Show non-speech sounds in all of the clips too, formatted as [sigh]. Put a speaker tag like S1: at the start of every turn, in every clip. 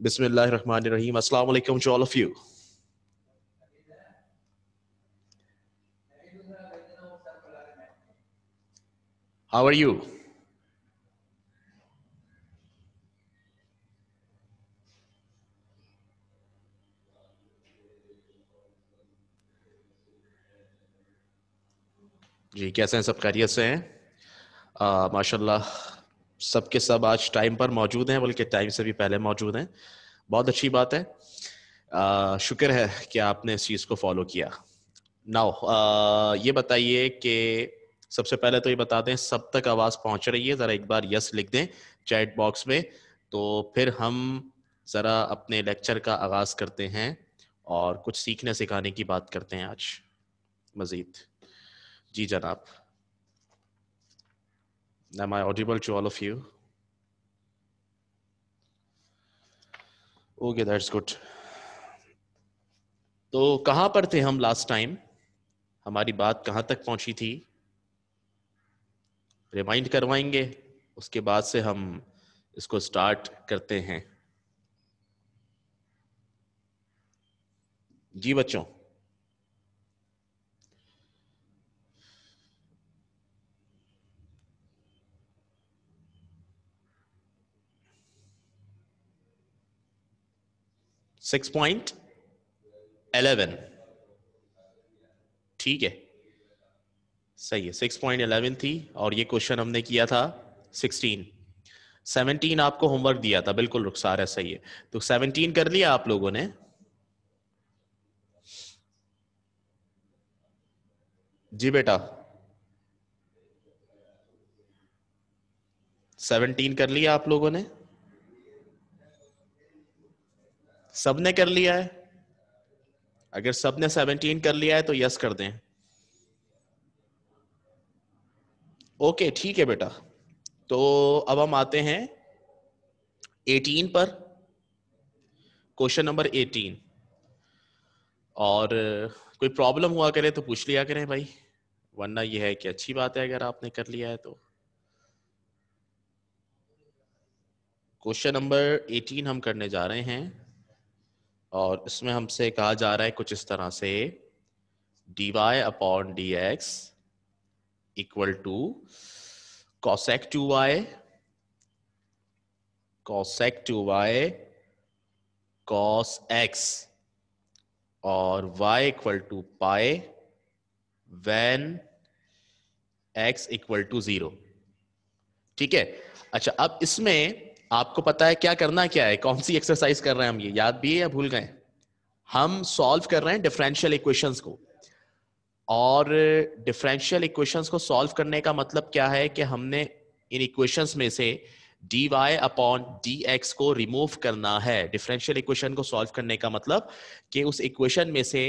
S1: Bismillahirrahmanirrahim. Assalamu alaikum to all of you. How are you? जी कैसे हैं सब खैरियत से हैं माशाल्लाह सबके सब आज टाइम पर मौजूद हैं बल्कि टाइम से भी पहले मौजूद हैं बहुत अच्छी बात है शुक्र है कि आपने इस चीज़ को फॉलो किया नाउ ये बताइए कि सबसे पहले तो ये बता दें सब तक आवाज़ पहुंच रही है ज़रा एक बार यस लिख दें चैट बॉक्स में तो फिर हम ज़रा अपने लेक्चर का आगाज़ करते हैं और कुछ सीखने सिखाने की बात करते हैं आज मज़ीद जी जनाब Am I audible to all of you okay that's good तो कहाँ पर थे हम लास्ट टाइम हमारी बात कहाँ तक पहुंची थी रिमाइंड करवाएंगे उसके बाद से हम इसको स्टार्ट करते हैं जी बच्चों सिक्स पॉइंट एलेवन ठीक है सही है सिक्स पॉइंट एलेवन थी और ये क्वेश्चन हमने किया था सिक्सटीन सेवनटीन आपको होमवर्क दिया था बिल्कुल रुखसार है सही है तो सेवनटीन कर लिया आप लोगों ने जी बेटा सेवनटीन कर लिया आप लोगों ने सबने कर लिया है अगर सबने सेवनटीन कर लिया है तो यस कर दें ओके ठीक है बेटा तो अब हम आते हैं एटीन पर क्वेश्चन नंबर एटीन और कोई प्रॉब्लम हुआ करे तो पूछ लिया करें भाई वरना यह है कि अच्छी बात है अगर आपने कर लिया है तो क्वेश्चन नंबर एटीन हम करने जा रहे हैं और इसमें हमसे कहा जा रहा है कुछ इस तरह से d Y upon D x equal to cosec two y cosec two y cos x और y equal to pi when x equal to zero ठीक है अच्छा अब इसमें आपको पता है क्या करना क्या है कौन सी एक्सरसाइज कर रहे हैं हम ये याद भी है या भूल गए हम सॉल्व कर रहे हैं डिफरेंशियल इक्वेशंस को और डिफरेंशियल इक्वेशंस को सॉल्व करने का मतलब क्या है कि हमने इन इक्वेशंस में से d Y upon D x को रिमूव करना है डिफरेंशियल इक्वेशन को सॉल्व करने का मतलब कि उस इक्वेशन में से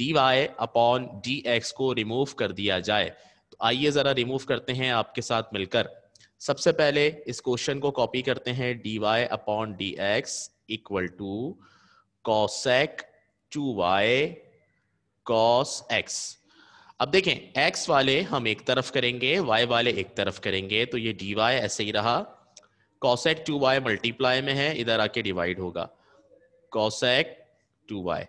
S1: d Y upon D x को रिमूव कर दिया जाए तो आइए जरा रिमूव करते हैं आपके साथ मिलकर सबसे पहले इस क्वेश्चन को कॉपी करते हैं d Y upon D x equal to cosec two y cos x अब देखें x वाले हम एक तरफ करेंगे y वाले एक तरफ करेंगे तो ये dy ऐसे ही रहा cosec 2y मल्टीप्लाई में है इधर आके डिवाइड होगा cosec 2y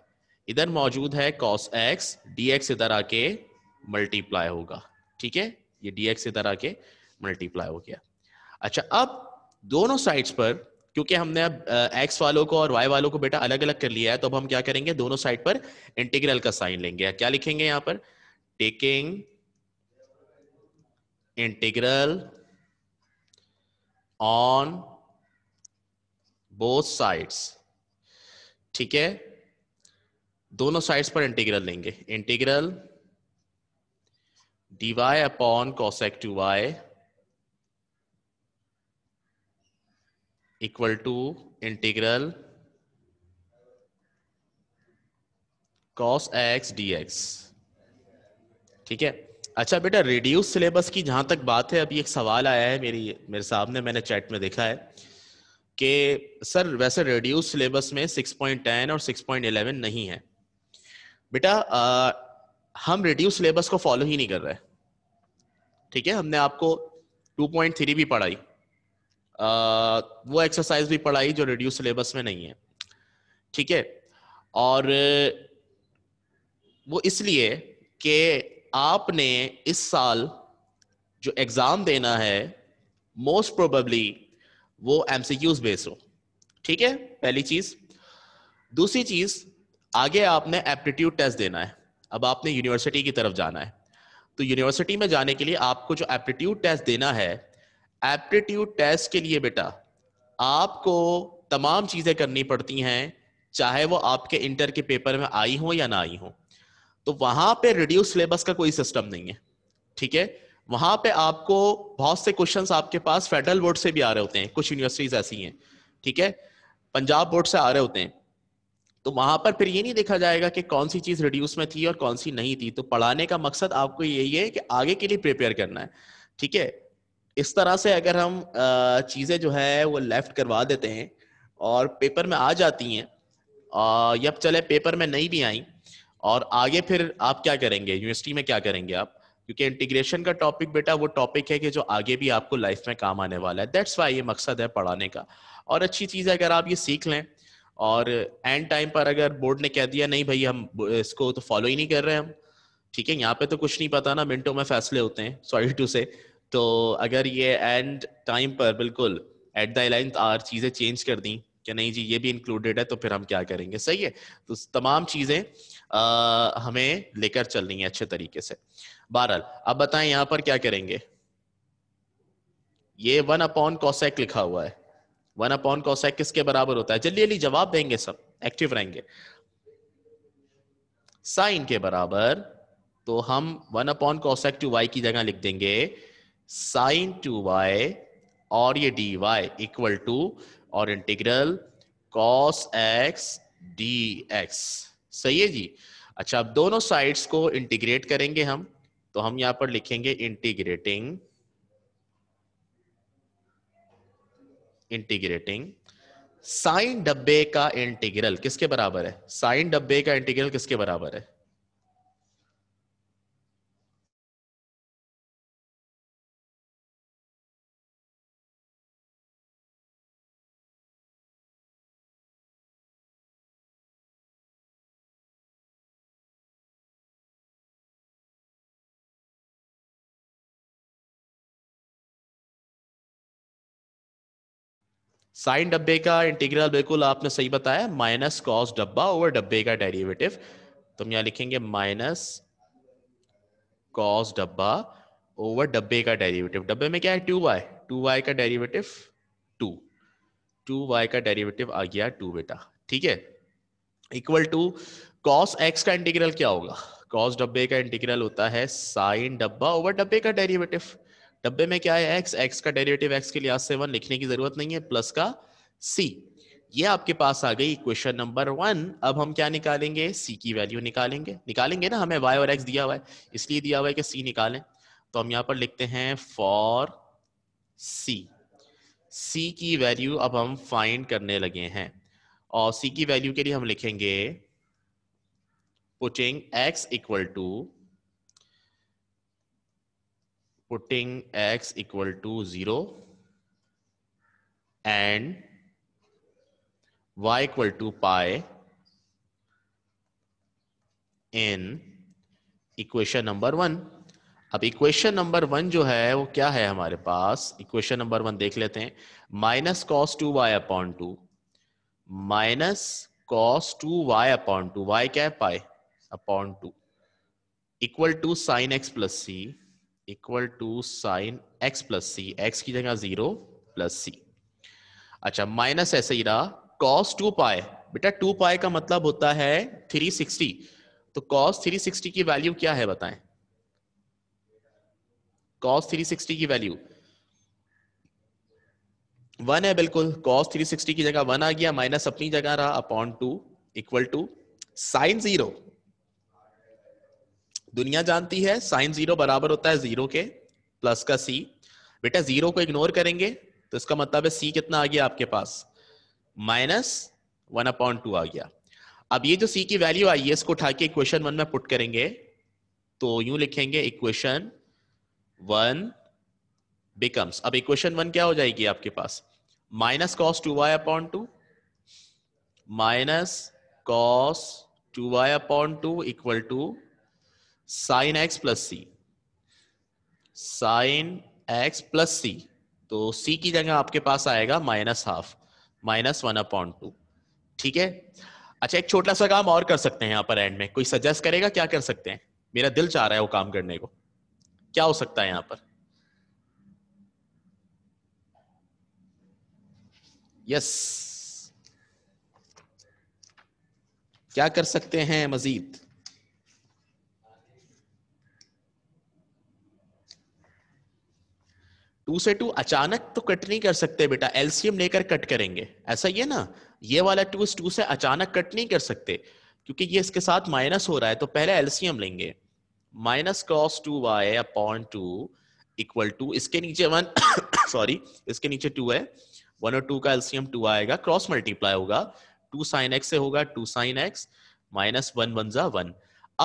S1: इधर मौजूद है cos x dx इधर आके मल्टीप्लाई होगा ठीक है ये dx इधर आके मल्टीप्लाई हो गया अच्छा अब दोनों साइड्स पर क्योंकि हमने अब एक्स वालों को और वाई वालों को बेटा अलग अलग कर लिया है तो अब हम क्या करेंगे दोनों साइड पर इंटीग्रल का साइन लेंगे क्या लिखेंगे यहां पर taking integral on both sides ठीक है दोनों साइड्स पर इंटीग्रल लेंगे integral d y upon two y equal to integral cos x d x ठीक है अच्छा बेटा रिड्यूस सिलेबस की जहां तक बात है अभी एक सवाल आया है मेरी मेरे साहब ने मैंने चैट में देखा है कि सर वैसे रिड्यूस सिलेबस में 6.10 और 6.11 नहीं है बेटा हम रिड्यूस सिलेबस को फॉलो ही नहीं कर रहे ठीक है हमने आपको 2.3 भी पढ़ाई वो एक्सरसाइज भी पढ़ाई जो रिड्यूस सिलेबस में नहीं है ठीक है और वो इसलिए कि आपने इस साल जो एग्ज़ाम देना है मोस्ट प्रोबेबली वो एम सी क्यूज बेस हो ठीक है पहली चीज़ दूसरी चीज़ आगे आपने एप्टीट्यूड टेस्ट देना है अब आपने यूनिवर्सिटी की तरफ जाना है तो यूनिवर्सिटी में जाने के लिए आपको जो एप्टीट्यूड टेस्ट देना है एप्टीट्यूड टेस्ट के लिए बेटा आपको तमाम चीज़ें करनी पड़ती हैं चाहे वो आपके इंटर के पेपर में आई हो या ना आई हो तो वहां पे रिड्यूस सिलेबस का कोई सिस्टम नहीं है ठीक है वहां पे आपको बहुत से क्वेश्चंस आपके पास फेडरल बोर्ड से भी आ रहे होते हैं कुछ यूनिवर्सिटीज ऐसी हैं ठीक है पंजाब बोर्ड से आ रहे होते हैं तो वहां पर फिर ये नहीं देखा जाएगा कि कौन सी चीज रिड्यूस में थी और कौन सी नहीं थी तो पढ़ाने का मकसद आपको यही है कि आगे के लिए प्रिपेयर करना है ठीक है इस तरह से अगर हम चीज़ें जो है वो लेफ्ट करवा देते हैं और पेपर में आ जाती हैं और जब चले पेपर में नहीं भी आई और आगे फिर आप क्या करेंगे यूनिवर्सिटी में क्या करेंगे आप क्योंकि इंटीग्रेशन का टॉपिक बेटा वो टॉपिक है कि जो आगे भी आपको लाइफ में काम आने वाला है दैट्स वाई ये मकसद है पढ़ाने का और अच्छी चीज़ है अगर आप ये सीख लें और एंड टाइम पर अगर बोर्ड ने कह दिया नहीं भाई हम इसको तो फॉलो ही नहीं कर रहे हम ठीक है यहाँ पे तो कुछ नहीं पता ना मिनटों में फैसले होते हैं सॉरी टू से तो अगर ये एंड टाइम पर बिल्कुल एट द एलाइंथ आर चीज़ें चेंज कर दी कि नहीं जी ये भी इंक्लूडेड है तो फिर हम क्या करेंगे सही है तो तमाम चीज़ें हमें लेकर चलनी है अच्छे तरीके से बहरहाल अब बताएं यहाँ पर क्या करेंगे ये वन अपॉन कॉसेक लिखा हुआ है वन अपॉन कॉसेक किसके बराबर होता है जल्दी जल्दी जवाब देंगे सब एक्टिव रहेंगे साइन के बराबर तो हम one upon cosec two y की जगह लिख देंगे साइन टू वाई और ये डी वाई इक्वल टू और integral cos x D x सही है जी अच्छा अब दोनों साइड्स को इंटीग्रेट करेंगे हम तो हम यहां पर लिखेंगे इंटीग्रेटिंग इंटीग्रेटिंग साइन डब्बे का इंटीग्रल किसके बराबर है साइन डब्बे का इंटीग्रल किसके बराबर है साइन डब्बे का इंटीग्रल बिल्कुल आपने सही बताया माइनस कॉस डब्बा ओवर डब्बे का डेरिवेटिव तो हम यहाँ लिखेंगे माइनस कॉस डब्बा ओवर डब्बे का डेरिवेटिव डब्बे में क्या है टू वाई टू वाई का डेरिवेटिव टू टू वाई का डेरिवेटिव आ गया टू बेटा ठीक है इक्वल टू कॉस एक्स का इंटीग्रल क्या होगा कॉस डब्बे का इंटीग्रल होता है साइन डब्बा ओवर डब्बे का डेरिवेटिव डब्बे में क्या है एक्स एक्स का डेरिवेटिव एक्स के लिहाज से वन लिखने की जरूरत नहीं है प्लस का सी ये आपके पास आ गई क्वेश्चन नंबर वन अब हम क्या निकालेंगे सी की वैल्यू निकालेंगे निकालेंगे ना हमें वाई और एक्स दिया हुआ है इसलिए दिया हुआ है कि सी निकालें तो हम यहां पर लिखते हैं फॉर सी सी की वैल्यू अब हम फाइंड करने लगे हैं और सी की वैल्यू के लिए हम लिखेंगे putting x equal to putting x equal to 0 and y equal to pi in equation number one अब इक्वेशन नंबर वन जो है वो क्या है हमारे पास इक्वेशन नंबर वन देख लेते हैं minus cos two y upon two minus cos two y upon two y क्या है pi upon two equal to sine x plus c equal to sine x plus C x की जगह zero plus सी अच्छा minus ऐसे ही रहा cos two पाए बेटा टू पाए का मतलब होता है थ्री सिक्सटी तो कॉस थ्री सिक्सटी की वैल्यू क्या है बताएं कॉस थ्री सिक्सटी की वैल्यू वन है बिल्कुल कॉस थ्री सिक्सटी की जगह वन आ गया माइनस अपनी जगह रहा upon two equal to sine zero दुनिया जानती है साइन जीरो बराबर होता है जीरो के प्लस का सी बेटा जीरो को इग्नोर करेंगे तो इसका मतलब है सी कितना आ गया आपके पास माइनस वन अपॉइंट टू आ गया अब ये जो सी की वैल्यू आई है इसको उठा के इक्वेशन वन में पुट करेंगे तो यूं लिखेंगे इक्वेशन वन बिकम्स अब इक्वेशन वन क्या हो जाएगी आपके पास minus cos two Y appoint two minus cos two Y appoint two equal to sine x plus C sign x plus C तो सी की जगह आपके पास आएगा minus half minus one upon to ठीक है अच्छा एक छोटा सा काम और कर सकते हैं यहां पर एंड में कोई सजेस्ट करेगा क्या कर सकते हैं मेरा दिल चाह रहा है वो काम करने को क्या हो सकता है यहां पर यस yes. क्या कर सकते हैं मजीद टू से टू अचानक तो कट नहीं कर सकते बेटा एलसीएम लेकर कट करेंगे ऐसा ही है ना ये वाला टू इस टू से अचानक कट नहीं कर सकते क्योंकि ये इसके साथ माइनस हो रहा है तो पहले एलसीएम लेंगे minus cross two y upon two equal to इसके नीचे वन [coughs] सॉरी इसके नीचे टू है वन और टू का एलसीएम टू आएगा क्रॉस मल्टीप्लाई होगा टू साइन एक्स से होगा two sine x minus one one जा वन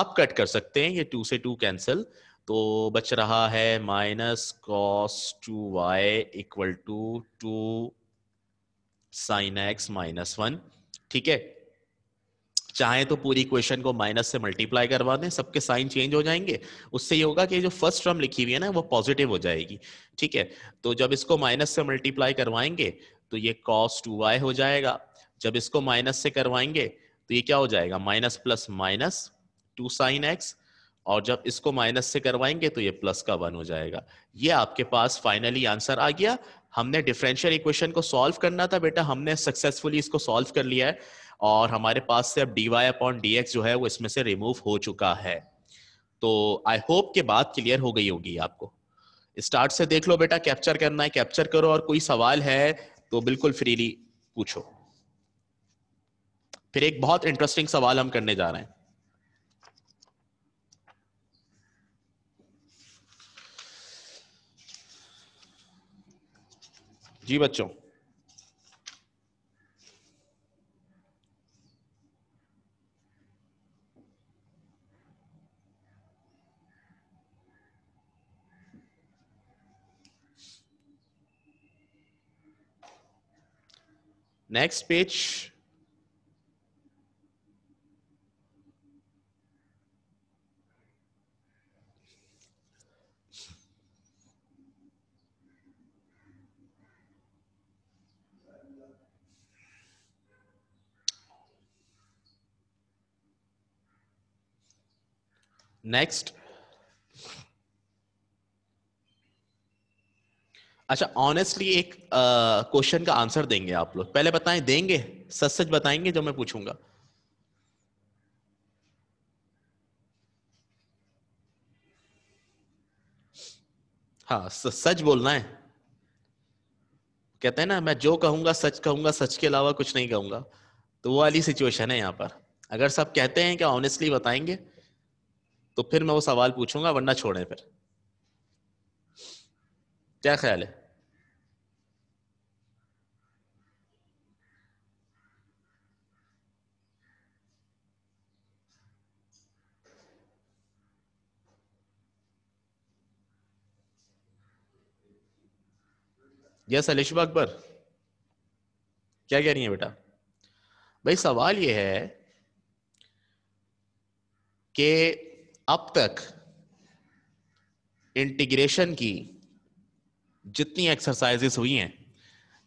S1: अब कट कर सकते हैं ये टू से टू कैंसिल तो बच रहा है minus cos two y equal to two sine x minus one ठीक है चाहे तो पूरी क्वेश्चन को माइनस से मल्टीप्लाई करवा दें सबके साइन चेंज हो जाएंगे उससे ये होगा कि जो फर्स्ट टर्म लिखी हुई है ना वो पॉजिटिव हो जाएगी ठीक है तो जब इसको माइनस से मल्टीप्लाई करवाएंगे तो ये कॉस टू वाई हो जाएगा जब इसको माइनस से करवाएंगे तो ये क्या हो जाएगा minus plus minus two sine x और जब इसको माइनस से करवाएंगे तो ये प्लस का वन हो जाएगा ये आपके पास फाइनली आंसर आ गया हमने डिफरेंशियल इक्वेशन को सॉल्व करना था बेटा हमने सक्सेसफुली इसको सॉल्व कर लिया है और हमारे पास से अब d Y upon D x जो है वो इसमें से रिमूव हो चुका है तो आई होप के बात क्लियर हो गई होगी आपको स्टार्ट से देख लो बेटा कैप्चर करना है कैप्चर करो और कोई सवाल है तो बिल्कुल फ्रीली पूछो फिर एक बहुत इंटरेस्टिंग सवाल हम करने जा रहे हैं जी बच्चों नेक्स्ट पेज नेक्स्ट अच्छा ऑनेस्टली एक क्वेश्चन uh, का आंसर देंगे आप लोग पहले बताएं देंगे सच सच बताएंगे जो मैं पूछूंगा हाँ सच बोलना है कहते हैं ना मैं जो कहूंगा सच कहूंगा सच के अलावा कुछ नहीं कहूंगा तो वो वाली सिचुएशन है यहाँ पर अगर सब कहते हैं कि ऑनेस्टली बताएंगे तो फिर मैं वो सवाल पूछूंगा वरना छोड़ें फिर क्या ख्याल है यस अलिशबा अकबर क्या कह रही है बेटा भाई सवाल ये है कि अब तक इंटीग्रेशन की जितनी एक्सरसाइजेस हुई हैं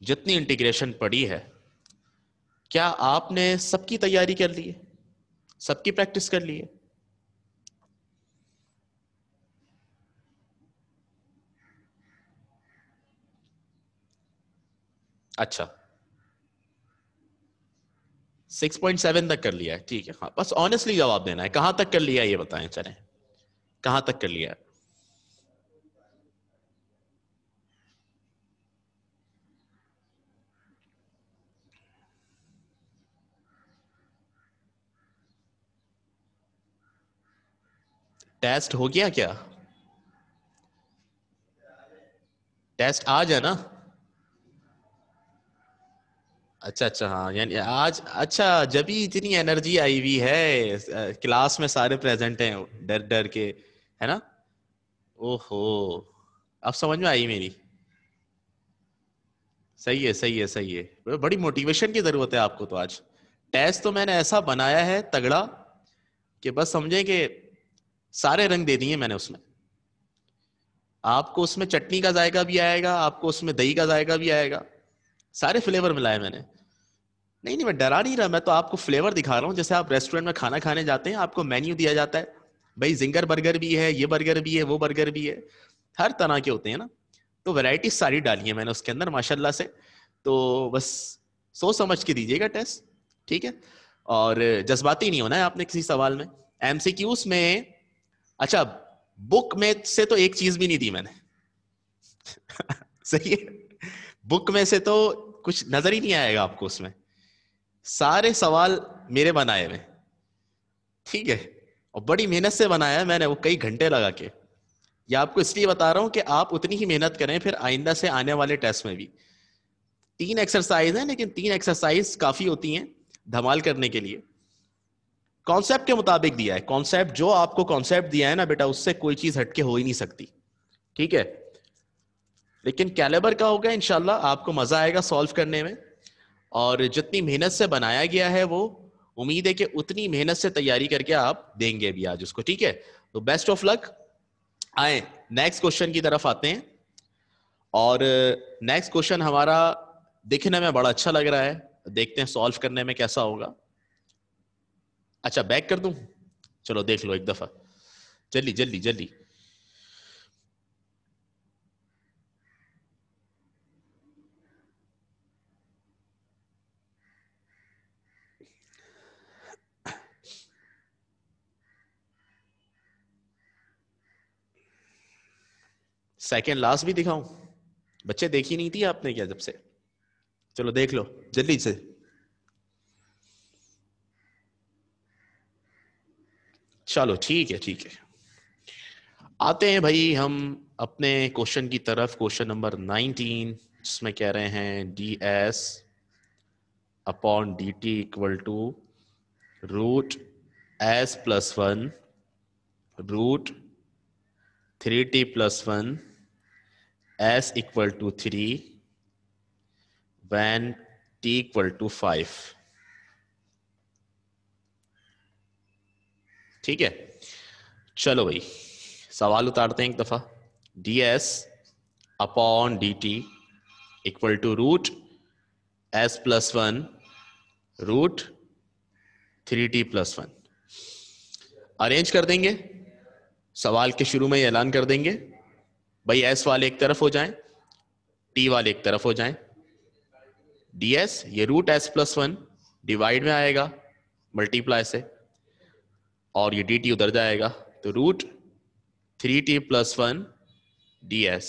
S1: जितनी इंटीग्रेशन पड़ी है क्या आपने सबकी तैयारी कर ली है सबकी प्रैक्टिस कर ली है अच्छा सिक्स पॉइंट सेवन तक कर लिया है ठीक है हाँ बस ऑनेस्टली जवाब देना है कहां तक कर लिया ये बताएं चले कहां तक कर लिया टेस्ट हो गया क्या टेस्ट आ जाए ना अच्छा अच्छा हाँ यानी आज अच्छा जब भी इतनी एनर्जी आई हुई है क्लास में सारे प्रेजेंट हैं डर डर के है ना ओहो अब समझ में आई मेरी सही है सही है सही है बड़ी मोटिवेशन की जरूरत है आपको तो आज टेस्ट तो मैंने ऐसा बनाया है तगड़ा कि बस समझे कि सारे रंग दे दिए मैंने उसमें आपको उसमें चटनी का जायका भी आएगा आपको उसमें दही का जायका भी आएगा सारे फ्लेवर मिलाए मैंने नहीं नहीं मैं डरा नहीं रहा मैं तो आपको फ्लेवर दिखा रहा हूँ जैसे आप रेस्टोरेंट में खाना खाने जाते हैं आपको मेन्यू दिया जाता है भाई जिंगर बर्गर भी है ये बर्गर भी है वो बर्गर भी है हर तरह के होते हैं ना तो वैरायटी सारी डाली है मैंने उसके अंदर माशाला से तो बस सोच समझ के दीजिएगा टेस्ट ठीक है और जज्बाती नहीं होना है आपने किसी सवाल में एम में अच्छा बुक में से तो एक चीज भी नहीं दी मैंने [laughs] सही है बुक में से तो कुछ नजर ही नहीं आएगा आपको उसमें सारे सवाल मेरे बनाए हुए ठीक है और बड़ी मेहनत से बनाया है मैंने वो कई घंटे लगा के ये आपको इसलिए बता रहा हूं कि आप उतनी ही मेहनत करें फिर आइंदा से आने वाले टेस्ट में भी तीन एक्सरसाइज है लेकिन तीन एक्सरसाइज काफ़ी होती हैं धमाल करने के लिए कॉन्सेप्ट के मुताबिक दिया है कॉन्सेप्ट जो आपको कॉन्सेप्ट दिया है ना बेटा उससे कोई चीज़ हटके हो ही नहीं सकती ठीक है लेकिन कैलेबर का होगा इनशाला आपको मज़ा आएगा सॉल्व करने में और जितनी मेहनत से बनाया गया है वो उम्मीद है कि उतनी मेहनत से तैयारी करके आप देंगे भी आज उसको ठीक है तो बेस्ट ऑफ लक आए नेक्स्ट क्वेश्चन की तरफ आते हैं और नेक्स्ट क्वेश्चन हमारा देखने में बड़ा अच्छा लग रहा है देखते हैं सॉल्व करने में कैसा होगा अच्छा बैक कर दू चलो देख लो एक दफा जल्दी जल्दी जल्दी सेकेंड लास्ट भी दिखाऊं बच्चे देखी नहीं थी आपने क्या जब से चलो देख लो जल्दी से चलो ठीक है ठीक है आते हैं भाई हम अपने क्वेश्चन की तरफ क्वेश्चन नंबर 19 जिसमें कह रहे हैं d s upon d t equal to root S plus one root three T plus one s equal to 3 when t equal to 5 ठीक है चलो भाई सवाल उतारते हैं एक दफा d s upon d t equal to root S plus one root three T plus one arrange कर देंगे सवाल के शुरू में ही ऐलान कर देंगे भाई एस वाले एक तरफ हो जाएं टी वाले एक तरफ हो जाएं डीएस ये root S plus one divide में आएगा मल्टीप्लाई से और ये डी टी उधर जाएगा तो root three T plus one d s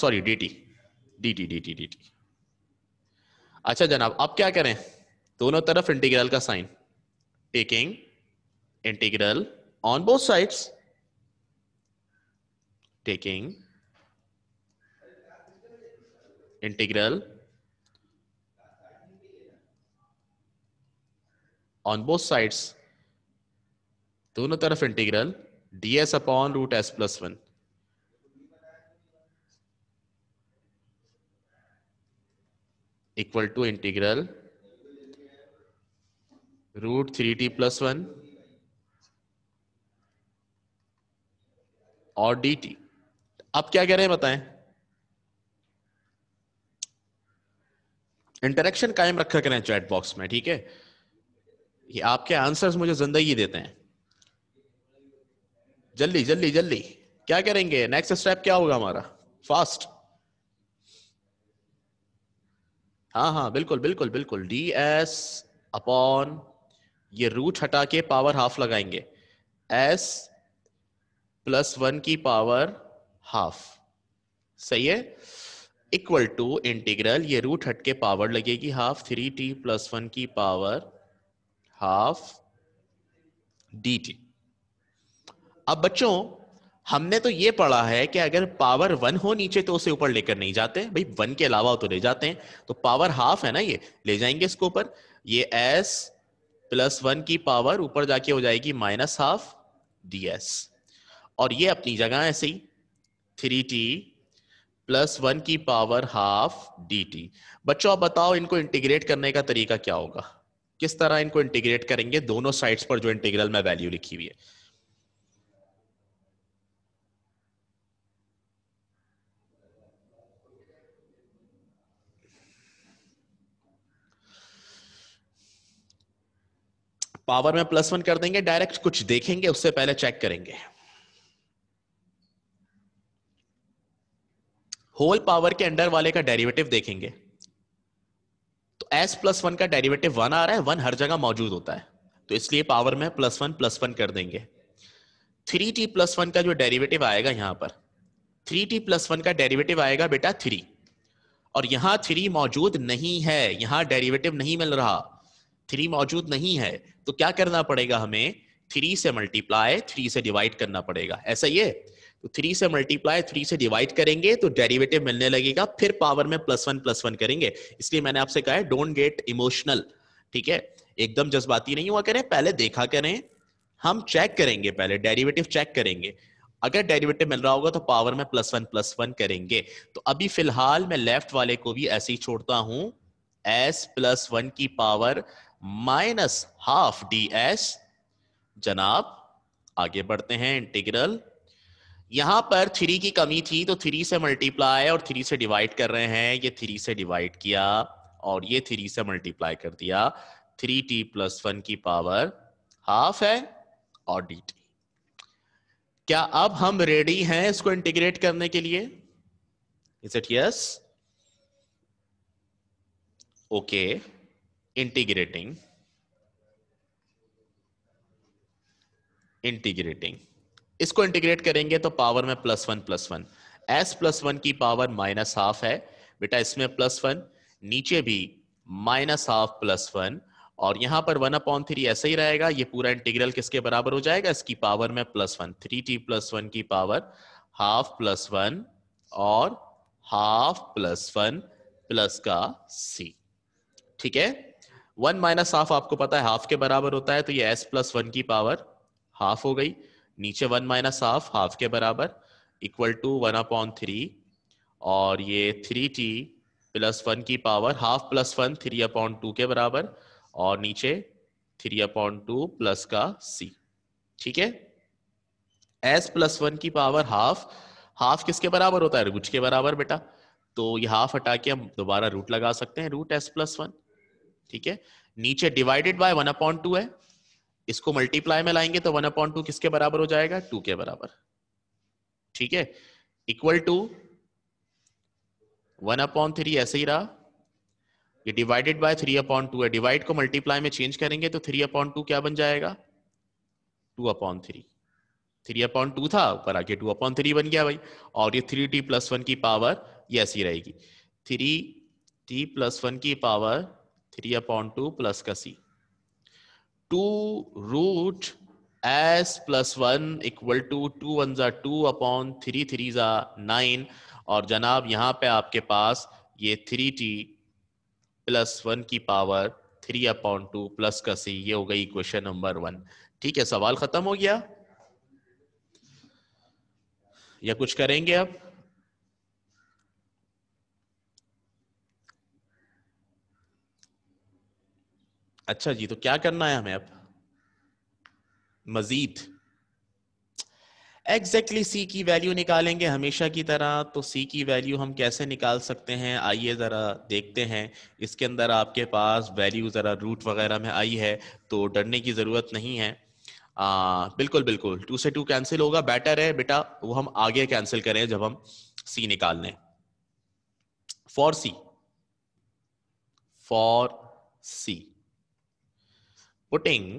S1: sorry d t d t d t d t अच्छा जनाब अब क्या करें दोनों तरफ इंटीग्रल का sign taking integral on both sides taking integral on both sides दोनों तरफ integral ds upon root S plus one equal to integral root three T plus one और dt आप क्या कह रहे हैं बताएं इंटरेक्शन कायम रखा करें चैट बॉक्स में ठीक है ये आपके आंसर्स मुझे जिंदगी देते हैं जल्दी जल्दी जल्दी क्या करेंगे नेक्स्ट स्टेप क्या होगा हमारा फास्ट हाँ हाँ बिल्कुल बिल्कुल बिल्कुल डी एस अपॉन ये रूट हटा के पावर हाफ लगाएंगे एस प्लस वन की पावर हाफ सही है इक्वल टू इंटीग्रल ये रूट हट के पावर लगेगी half three T plus one की पावर हाफ डी टी अब बच्चों हमने तो ये पढ़ा है कि अगर पावर वन हो नीचे तो उसे ऊपर लेकर नहीं जाते भाई वन के अलावा तो ले जाते हैं तो पावर हाफ है ना ये ले जाएंगे इसको ऊपर ये एस प्लस वन की पावर ऊपर जाके हो जाएगी माइनस हाफ डी एस और ये अपनी जगह ऐसे ही थ्री टी प्लस वन की पावर हाफ डी टी बच्चों आप बताओ इनको इंटीग्रेट करने का तरीका क्या होगा किस तरह इनको इंटीग्रेट करेंगे दोनों साइड्स पर जो इंटीग्रल में वैल्यू लिखी हुई है पावर में प्लस वन कर देंगे डायरेक्ट कुछ देखेंगे उससे पहले चेक करेंगे होल पावर के अंडर वाले का डेरिवेटिव देखेंगे तो एस प्लस वन का डेरिवेटिव वन आ रहा है वन हर जगह मौजूद होता है तो इसलिए पावर में प्लस वन प्लस वन कर देंगे थ्री टी प्लस वन का जो डेरिवेटिव आएगा यहां पर थ्री टी प्लस वन का डेरिवेटिव आएगा बेटा थ्री और यहां थ्री मौजूद नहीं है यहां डेरिवेटिव नहीं मिल रहा थ्री मौजूद नहीं है तो क्या करना पड़ेगा हमें थ्री से मल्टीप्लाई थ्री से डिवाइड करना पड़ेगा ऐसा ही है तो थ्री से मल्टीप्लाई थ्री से डिवाइड करेंगे तो डेरिवेटिव मिलने लगेगा फिर पावर में प्लस वन प्लस वन करेंगे इसलिए मैंने आपसे कहा है डोंट गेट इमोशनल ठीक है एकदम जज्बाती नहीं हुआ करें पहले देखा करें हम चेक करेंगे पहले डेरिवेटिव चेक करेंगे अगर डेरिवेटिव मिल रहा होगा तो पावर में प्लस वन प्लस वन करेंगे तो अभी फिलहाल मैं लेफ्ट वाले को भी ऐसे ही छोड़ता हूं एस प्लस वन की power minus half d s जनाब आगे बढ़ते हैं इंटीग्रल यहां पर थ्री की कमी थी तो थ्री से मल्टीप्लाई और थ्री से डिवाइड कर रहे हैं ये थ्री से डिवाइड किया और ये थ्री से मल्टीप्लाई कर दिया थ्री टी प्लस वन की पावर हाफ है और डी टी क्या अब हम रेडी हैं इसको इंटीग्रेट करने के लिए is it yes okay integrating integrating इसको इंटीग्रेट करेंगे तो पावर में plus one plus one s plus one की पावर माइनस हाफ है बेटा इसमें प्लस वन नीचे भी माइनस हाफ प्लस वन और यहां पर वन अपॉन थ्री ऐसे ही रहेगा ये पूरा इंटीग्रल किसके बराबर हो जाएगा इसकी पावर में plus one three T plus one की पावर हाफ प्लस वन और हाफ प्लस वन प्लस का सी ठीक है वन माइनस हाफ आपको पता है हाफ के बराबर होता है तो ये एस प्लस वन की पावर हाफ हो गई नीचे वन माइनस हाफ हाफ के बराबर equal to one upon three और ये थ्री टी प्लस वन की power half plus one three upon two के बराबर और नीचे थ्री अपॉन टू प्लस का सी ठीक है एस प्लस वन की पावर हाफ हाफ किसके बराबर होता है रूट के बराबर बेटा तो ये हाफ हटा के हम दोबारा रूट लगा सकते हैं रूट एस प्लस वन ठीक है नीचे divided by one upon two है इसको मल्टीप्लाई में लाएंगे तो वन अपॉइंट टू किसके बराबर हो जाएगा टू के बराबर ठीक है equal to one upon three ऐसे ही रहा ये divided by three upon two है डिवाइड को मल्टीप्लाई में चेंज करेंगे तो थ्री अपॉइंट टू क्या बन जाएगा two upon three three upon two था ऊपर आके टू अपॉइंट थ्री बन गया भाई और ये थ्री टी प्लस वन की पावर ये ऐसी रहेगी थ्री टी प्लस वन की power three upon to plus का C to root S plus one equal to to one जा टू अपॉन थ्री थ्री जा नाइन और जनाब यहां पे आपके पास ये थ्री टी प्लस वन की power three upon two plus का सी ये हो गई इक्वेशन नंबर वन ठीक है सवाल खत्म हो गया या कुछ करेंगे आप अच्छा जी तो क्या करना है हमें अब मजीद एग्जैक्टली सी की वैल्यू निकालेंगे हमेशा की तरह तो सी की वैल्यू हम कैसे निकाल सकते हैं आइए ज़रा देखते हैं इसके अंदर आपके पास वैल्यू ज़रा रूट वगैरह में आई है तो डरने की ज़रूरत नहीं है आ, बिल्कुल बिल्कुल टू से टू कैंसिल होगा बेटर है बेटा वो हम आगे कैंसिल करें जब हम सी निकाल लें for c for c putting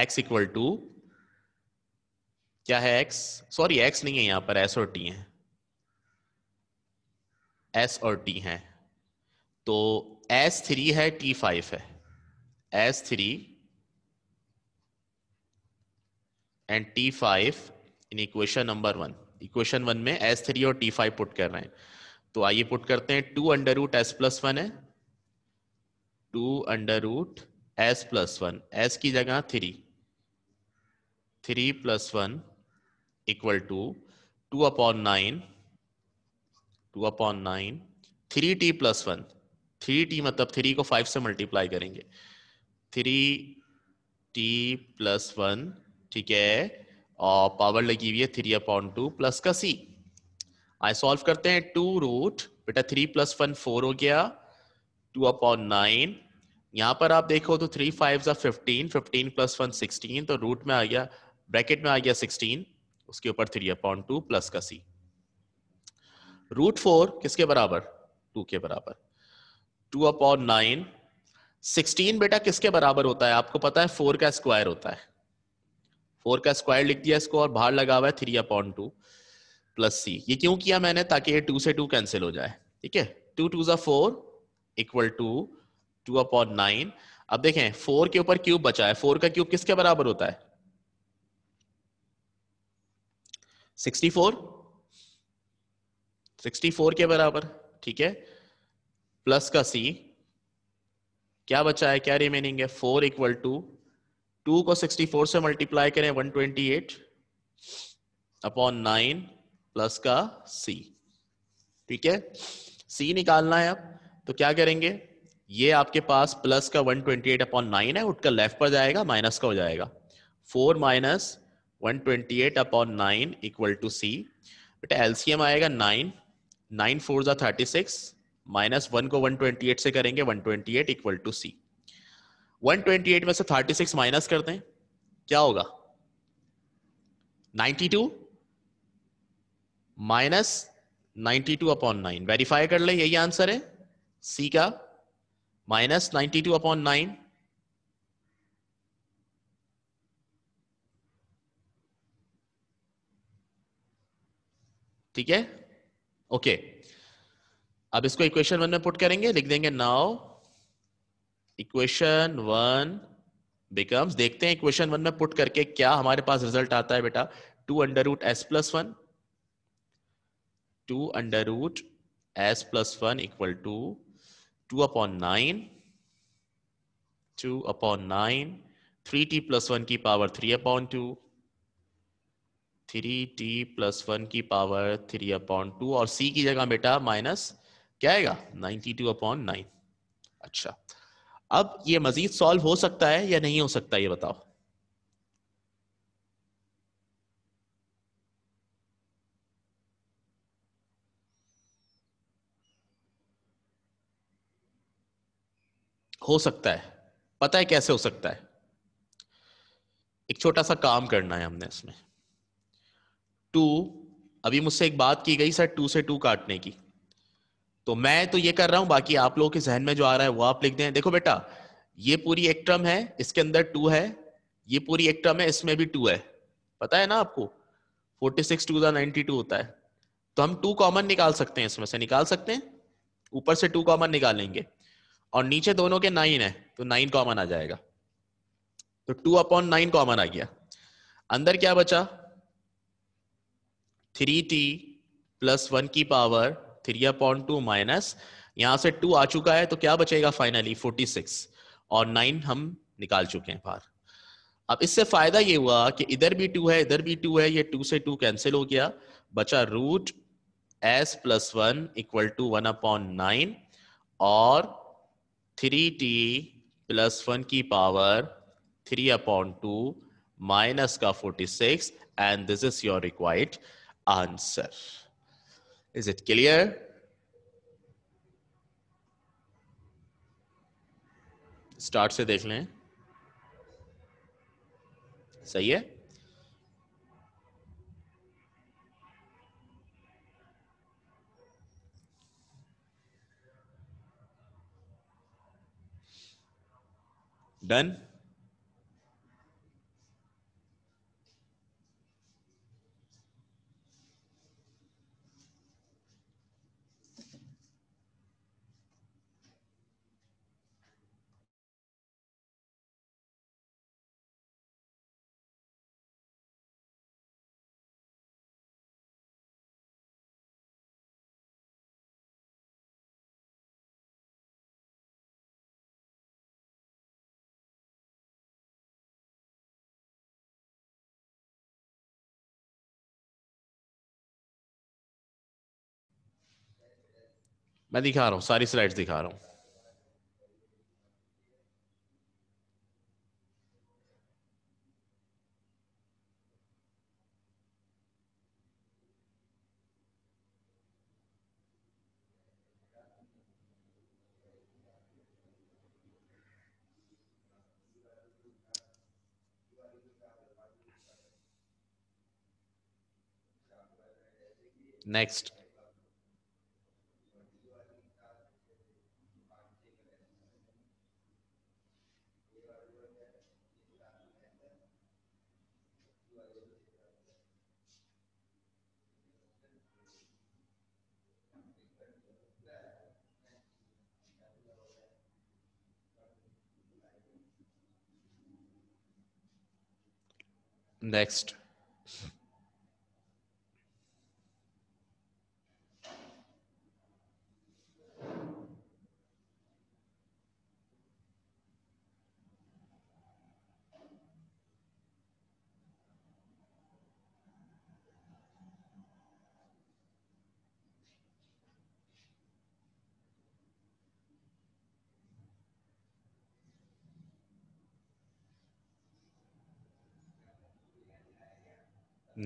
S1: x equal to क्या है एक्स सॉरी एक्स नहीं है यहां पर एस और टी तो है एस और टी है तो एस थ्री है टी फाइव है S three and T five in equation number one equation one में एस थ्री और टी फाइव पुट कर रहे हैं तो आइए पुट करते हैं two under root S plus one है two under root S plus one S की जगह three three plus one equal to two upon nine two upon nine three T plus one three T मतलब three को five से multiply करेंगे three T plus one ठीक है और power लगी हुई है थ्री अपॉन टू प्लस का सी आई सॉल्व करते हैं टू रूट बेटा थ्री प्लस वन फोर हो गया टू अपॉन नाइन यहाँ पर आप देखो तो थ्री फाइव या fifteen fifteen plus one sixteen तो रूट में आ गया ब्रैकेट में आ गया सिक्सटीन उसके ऊपर थ्री अपॉन टू प्लस का सी रूट फोर किसके बराबर टू के बराबर टू अपॉन नाइन सिक्सटीन बेटा किसके बराबर होता है आपको पता है फोर का स्क्वायर होता है फोर का स्क्वायर लिख दिया इसको और बाहर लगा हुआ है थ्री अपॉन टू प्लस सी ये क्यों किया मैंने ताकि ये टू से टू कैंसिल हो जाए ठीक है टू टू जो four equal to two upon nine अब देखें फोर के ऊपर क्यूब बचा है फोर का क्यूब किसके बराबर होता है सिक्सटी फोर सिक्सटी फोर के बराबर ठीक है प्लस का सी क्या बचा है क्या रिमेनिंग है फोर इक्वल टू टू को सिक्सटी फोर से मल्टीप्लाई करें one twenty eight upon nine plus का सी ठीक है सी निकालना है अब तो क्या करेंगे ये आपके पास प्लस का 128 ट्वेंटी एट अपॉन नाइन है उठकर लेफ्ट पर जाएगा माइनस का हो जाएगा four minus one twenty eight upon nine equal to C बेटा एलसीएम आएगा नाइन नाइन फोर जो थर्टी सिक्स माइनस वन को 128 से करेंगे 128 twenty eight equal to C one में से 36 सिक्स माइनस करते हैं क्या होगा 92 two minus ninety two upon nine verify कर ले यही आंसर है सी का minus ninety two upon nine ठीक है ओके अब इसको इक्वेशन वन में पुट करेंगे लिख देंगे नाउ इक्वेशन वन बिकम्स देखते हैं इक्वेशन वन में पुट करके क्या हमारे पास रिजल्ट आता है बेटा two under root S plus one two under root S plus one equal to two upon nine two upon nine three T plus one की power three upon two three T plus one की power three upon two और C की जगह बेटा minus क्या आएगा ninety two upon nine अच्छा अब ये मजीद सॉल्व हो सकता है या नहीं हो सकता ये बताओ हो सकता है पता है कैसे हो सकता है एक छोटा सा काम करना है हमने इसमें टू अभी मुझसे एक बात की गई सर टू से टू काटने की तो मैं तो ये कर रहा हूं बाकी आप लोगों के जहन में जो आ रहा है वो आप लिख दें देखो बेटा ये पूरी एक टर्म है इसके अंदर टू है ये पूरी एक टर्म है इसमें भी टू है पता है ना आपको forty six two ninety two होता है तो हम टू कॉमन निकाल सकते हैं इसमें से निकाल सकते हैं ऊपर से टू कॉमन निकालेंगे और नीचे दोनों के नाइन है तो नाइन कॉमन आ जाएगा तो टू अपॉन नाइन कॉमन आ गया अंदर क्या बचा थ्री टी प्लस वन की power three upon two minus यहां से टू आ चुका है तो क्या बचेगा फाइनली फोर्टी सिक्स और नाइन हम निकाल चुके हैं बाहर अब इससे फायदा ये हुआ कि इधर भी टू है इधर भी टू है ये टू से टू कैंसिल हो गया बचा root S plus one equal to one upon nine और थ्री टी प्लस वन की power three upon two minus का forty six and this is your required answer is it clear start से देख लें सही है Done मैं दिखा रहा हूँ सारी स्लाइड्स दिखा रहा हूँ Next. next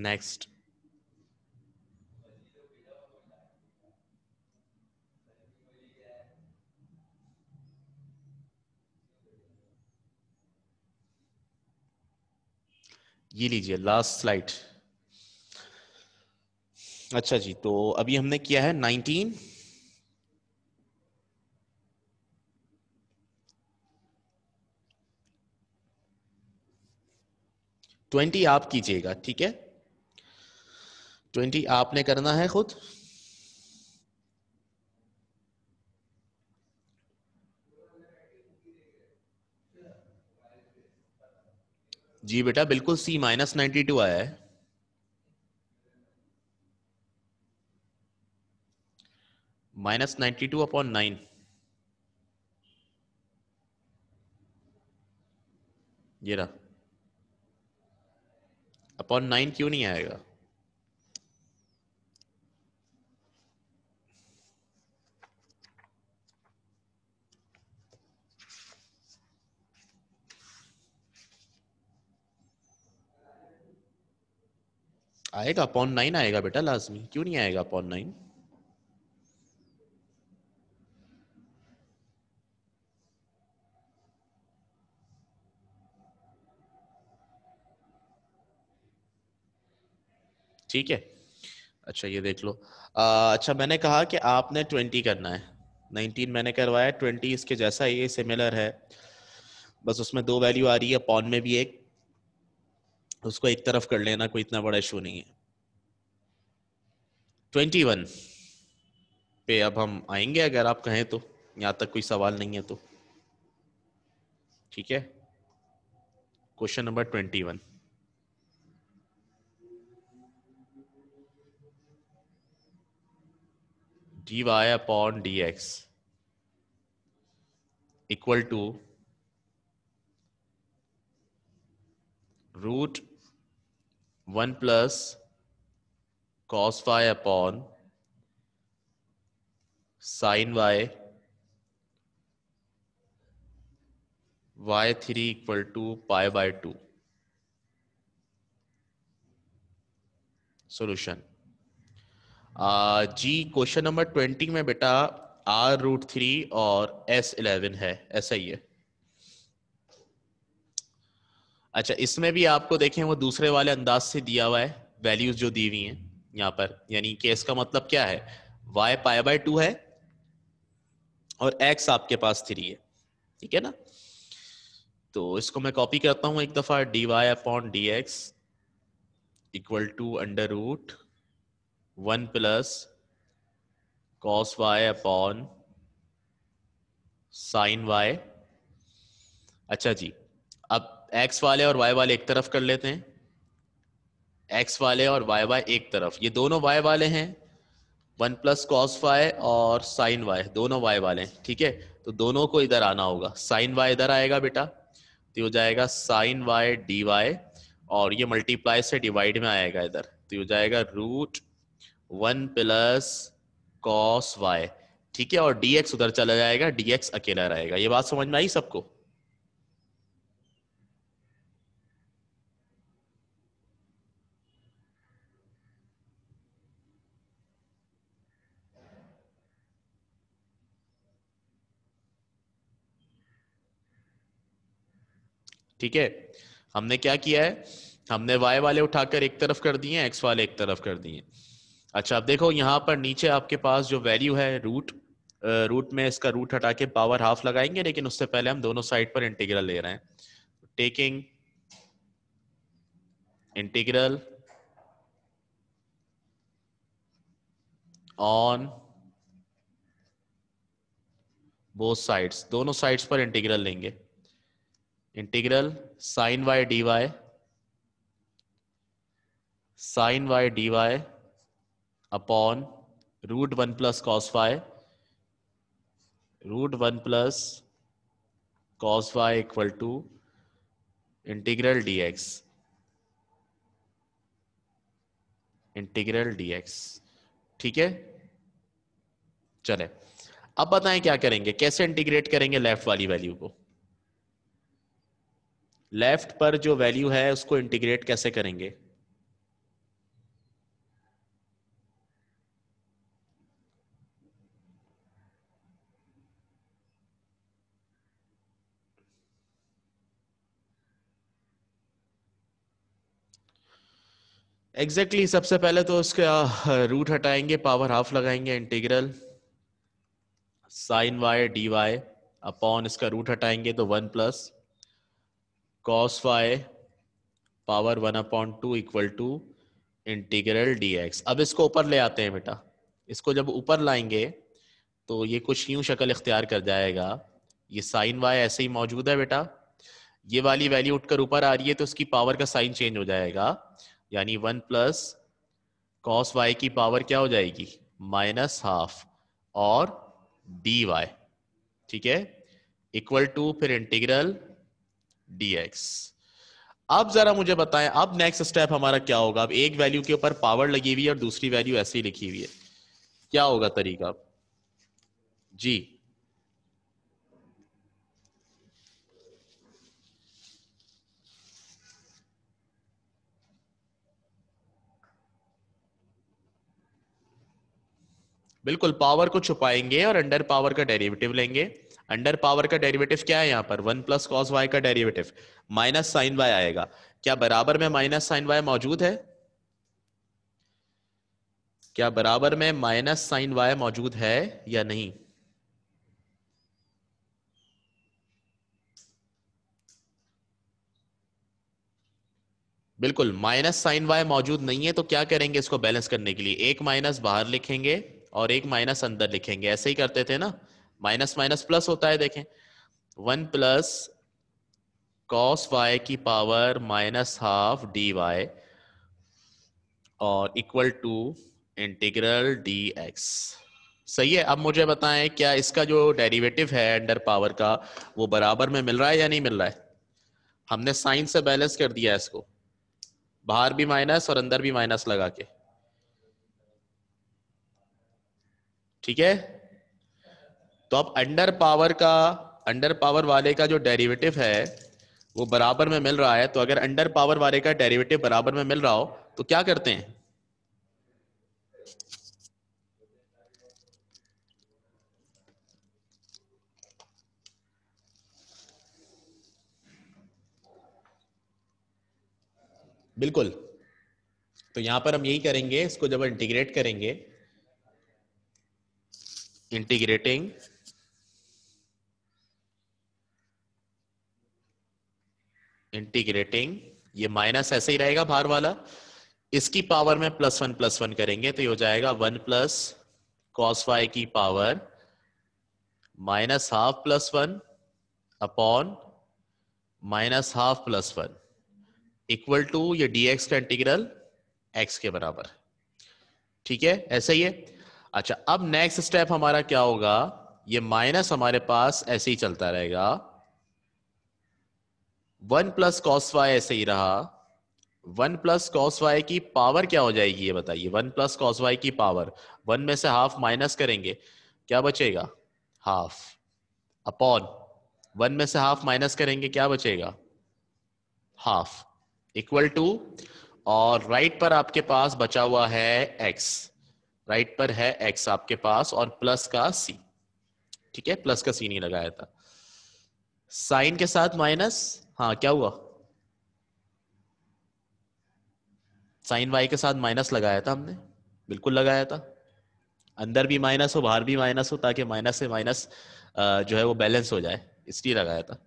S1: नेक्स्ट ये लीजिए लास्ट स्लाइड अच्छा जी तो अभी हमने किया है 19 20 आप कीजिएगा ठीक है ट्वेंटी आपने करना है खुद जी बेटा बिल्कुल सी माइनस नाइन्टी टू आया है minus ninety two upon nine ये रहा अपॉन नाइन क्यों नहीं आएगा आएगा पॉन नाइन आएगा बेटा लाजमी क्यों नहीं आएगा पॉन नाइन ठीक है अच्छा ये देख लो आ, अच्छा मैंने कहा कि आपने ट्वेंटी करना है नाइनटीन मैंने करवाया ट्वेंटी इसके जैसा ये सिमिलर है बस उसमें दो वैल्यू आ रही है पॉन में भी एक उसको एक तरफ कर लेना कोई इतना बड़ा इशू नहीं है ट्वेंटी वन पे अब हम आएंगे अगर आप कहें तो यहां तक कोई सवाल नहीं है तो ठीक है question number twenty one D Y upon D x equal to root one plus cos Y upon sine Y Y three equal to pi by two solution जी क्वेश्चन नंबर ट्वेंटी में बेटा आर रूट थ्री और S eleven है ऐसा ही है अच्छा इसमें भी आपको देखें वो दूसरे वाले अंदाज से दिया हुआ है वैल्यूज जो दी हुई हैं यहाँ पर यानी कि इसका मतलब क्या है y पाई बाय टू है और x आपके पास थ्री है ठीक है ना तो इसको मैं कॉपी करता हूं एक दफा D Y upon D x equal to under root one plus cos Y upon sine Y अच्छा जी अब एक्स वाले और वाई वाले एक तरफ कर लेते हैं एक्स वाले और वाई वाई एक तरफ ये दोनों वाई वाले हैं वन प्लस कॉस वाई और साइन वाई दोनों वाई वाले हैं ठीक है तो दोनों को इधर आना होगा साइन वाई इधर आएगा बेटा तो हो जाएगा साइन वाई डी वाई और ये मल्टीप्लाई से डिवाइड में आएगा इधर तो हो जाएगा root one plus cos Y ठीक है और डीएक्स उधर चला जाएगा डीएक्स अकेला रहेगा ये बात समझ में आई सबको ठीक है हमने क्या किया है हमने y वाले उठाकर एक तरफ कर दिए x वाले एक तरफ कर दिए अच्छा आप देखो यहाँ पर नीचे आपके पास जो वैल्यू है रूट रूट में इसका रूट हटा के पावर हाफ लगाएंगे लेकिन उससे पहले हम दोनों साइड पर इंटीग्रल ले रहे हैं taking integral on both sides दोनों साइड्स पर इंटीग्रल लेंगे integral sine Y D Y sine Y D Y upon root one plus cos Y root one plus cos Y equal to integral DX integral DX ठीक है चले अब बताएं क्या करेंगे कैसे इंटीग्रेट करेंगे लेफ्ट वाली वैल्यू को लेफ्ट पर जो वैल्यू है उसको इंटीग्रेट कैसे करेंगे एग्जैक्टली exactly, सबसे पहले तो उसका रूट हटाएंगे पावर हाफ लगाएंगे integral sine Y D Y upon इसका रूट हटाएंगे तो one plus cos Y power one upon two equal to integral DX अब इसको ऊपर ले आते हैं बेटा इसको जब ऊपर लाएंगे तो ये कुछ यूं शक्ल इख्तियार कर जाएगा ये साइन वाई ऐसे ही मौजूद है बेटा ये वाली वैल्यू उठकर ऊपर आ रही है तो उसकी पावर का साइन चेंज हो जाएगा यानी वन प्लस कॉस वाई की पावर क्या हो जाएगी माइनस हाफ और डी वाई ठीक है इक्वल टू फिर इंटीग्रल dx अब जरा मुझे बताएं अब नेक्स्ट स्टेप हमारा क्या होगा अब एक वैल्यू के ऊपर पावर लगी हुई है और दूसरी वैल्यू ऐसे ही लिखी हुई है क्या होगा तरीका जी बिल्कुल पावर को छुपाएंगे और अंडर पावर का डेरिवेटिव लेंगे अंडर पावर का डेरिवेटिव क्या है यहाँ पर वन प्लस कॉस वाई का डेरिवेटिव माइनस साइन वाई आएगा क्या बराबर में माइनस साइन वाई मौजूद है क्या बराबर में माइनस साइन वाई मौजूद है या नहीं बिल्कुल माइनस साइन वाई मौजूद नहीं है तो क्या करेंगे इसको बैलेंस करने के लिए एक माइनस बाहर लिखेंगे और एक माइनस अंदर लिखेंगे ऐसे ही करते थे ना माइनस माइनस प्लस होता है देखें वन प्लस कॉस वाई की power minus half D Y और equal to integral D x सही है अब मुझे बताएं क्या इसका जो डेरिवेटिव है अंडर पावर का वो बराबर में मिल रहा है या नहीं मिल रहा है हमने साइन से बैलेंस कर दिया है इसको बाहर भी माइनस और अंदर भी माइनस लगा के ठीक है तो अब अंडर पावर का अंडर पावर वाले का जो डेरिवेटिव है वो बराबर में मिल रहा है तो अगर अंडर पावर वाले का डेरिवेटिव बराबर में मिल रहा हो तो क्या करते हैं बिल्कुल तो यहां पर हम यही करेंगे इसको जब इंटीग्रेट करेंगे इंटीग्रेटिंग इंटीग्रेटिंग ये माइनस ऐसे ही रहेगा भार वाला इसकी पावर में प्लस वन प्लस वन करेंगे तो ये हो जाएगा वन प्लस कॉस वाई की power minus half plus one upon minus half plus one equal to ये एक्स का इंटीग्रल एक्स के बराबर ठीक है ऐसे ही है अच्छा अब नेक्स्ट स्टेप हमारा क्या होगा ये माइनस हमारे पास ऐसे ही चलता रहेगा वन प्लस कॉस वाई ऐसे ही रहा वन प्लस कॉस वाई की पावर क्या हो जाएगी ये बताइए वन प्लस कॉस वाई की पावर वन में से हाफ माइनस करेंगे क्या बचेगा हाफ अपॉन वन में से हाफ माइनस करेंगे क्या बचेगा हाफ इक्वल टू और राइट पर आपके पास बचा हुआ है एक्स राइट पर है एक्स आपके पास और प्लस का सी ठीक है प्लस का सी नहीं लगाया था साइन के साथ माइनस हाँ क्या हुआ साइन वाई के साथ माइनस लगाया था हमने बिल्कुल लगाया था अंदर भी माइनस हो बाहर भी माइनस हो ताकि माइनस से माइनस जो है वो बैलेंस हो जाए इसलिए लगाया था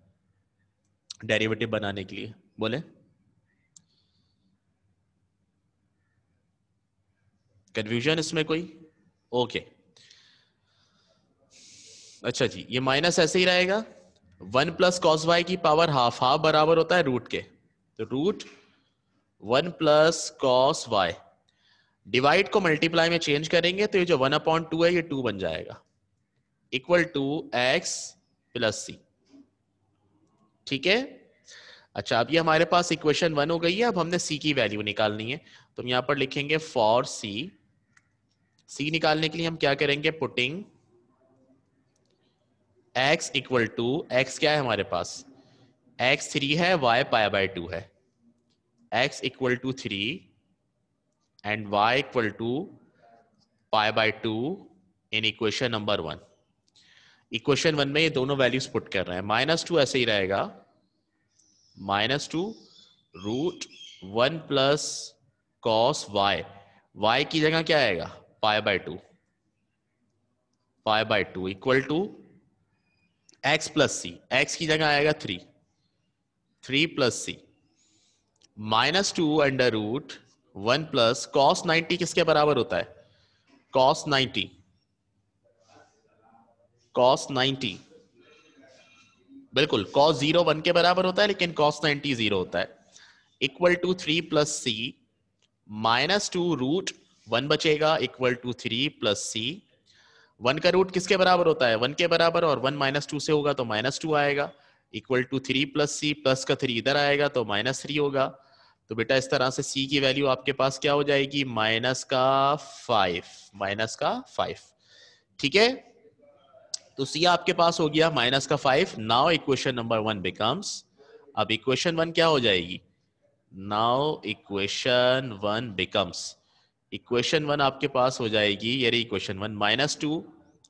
S1: डेरिवेटिव बनाने के लिए बोले कन्फ्यूजन इसमें कोई ओके अच्छा जी ये माइनस ऐसे ही रहेगा वन प्लस कॉस वाई की पावर हाफ हाफ बराबर होता है रूट के तो root one plus cos Y divide को मल्टीप्लाई में चेंज करेंगे तो ये जो वन अपॉइंट टू है ये टू बन जाएगा इक्वल टू एक्स प्लस सी ठीक है अच्छा अब ये हमारे पास इक्वेशन वन हो गई है अब हमने सी की वैल्यू निकालनी है तो हम यहां पर लिखेंगे फॉर सी सी निकालने के लिए हम क्या करेंगे putting x equal to X क्या है हमारे पास एक्स थ्री है वाई पाया बाय टू है X equal to three and Y equal to pi by two in equation number one equation one में ये दोनों वैल्यूज पुट कर रहे हैं माइनस टू ऐसे ही रहेगा minus two root one plus cos Y Y की जगह क्या आएगा pi by two pi by two equal to X plus C x की जगह आएगा थ्री थ्री प्लस सी minus two under root one plus cos ninety किसके बराबर होता है कॉस नाइन्टी कॉस नाइन्टी बिल्कुल कॉस जीरो वन के बराबर होता है लेकिन कॉस नाइन्टी जीरो होता है equal to three plus C minus two root one बचेगा equal to three plus C one का रूट किसके बराबर होता है वन के बराबर और वन माइनस टू से होगा तो माइनस टू आएगा equal to three plus C plus का थ्री इधर आएगा तो माइनस थ्री होगा तो बेटा इस तरह से सी की वैल्यू आपके पास क्या हो जाएगी माइनस का फाइव माइनस का फाइव ठीक है तो सी आपके पास हो गया माइनस का five now equation number one becomes अब इक्वेशन वन क्या हो जाएगी now equation one becomes equation one आपके पास हो जाएगी ये equation one minus two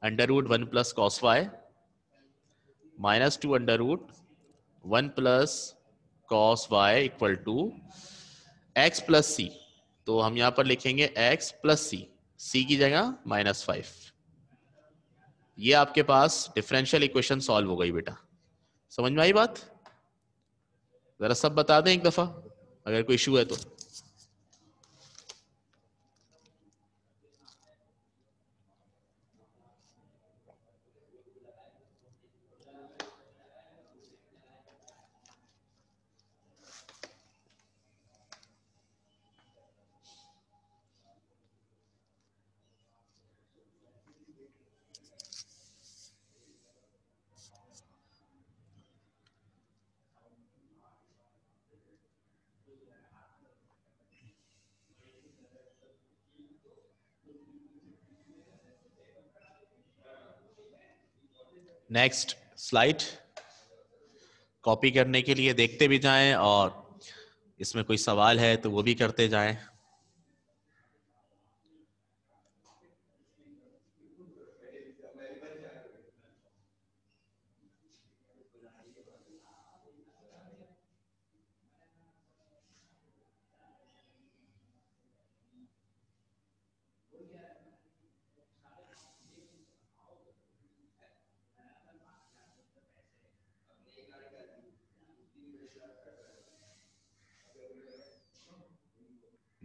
S1: under root one plus cos Y minus two under root one plus cos Y equal to X plus C तो हम यहां पर लिखेंगे एक्स प्लस सी सी की जगह माइनस फाइव ये आपके पास डिफरेंशियल इक्वेशन सॉल्व हो गई बेटा समझ में आई बात जरा सब बता दें एक दफा अगर कोई इशू है तो नेक्स्ट स्लाइड कॉपी करने के लिए देखते भी जाएं और इसमें कोई सवाल है तो वो भी करते जाएं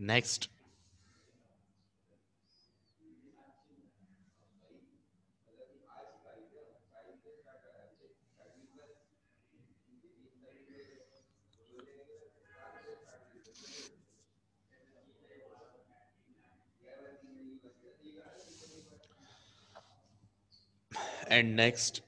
S1: Next. And next.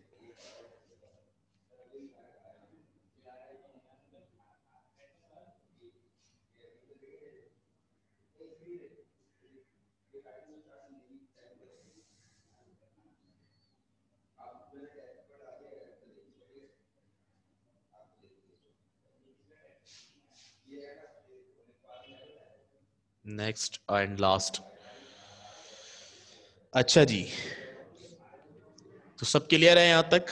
S1: Next and last अच्छा जी तो सब क्लियर है यहां तक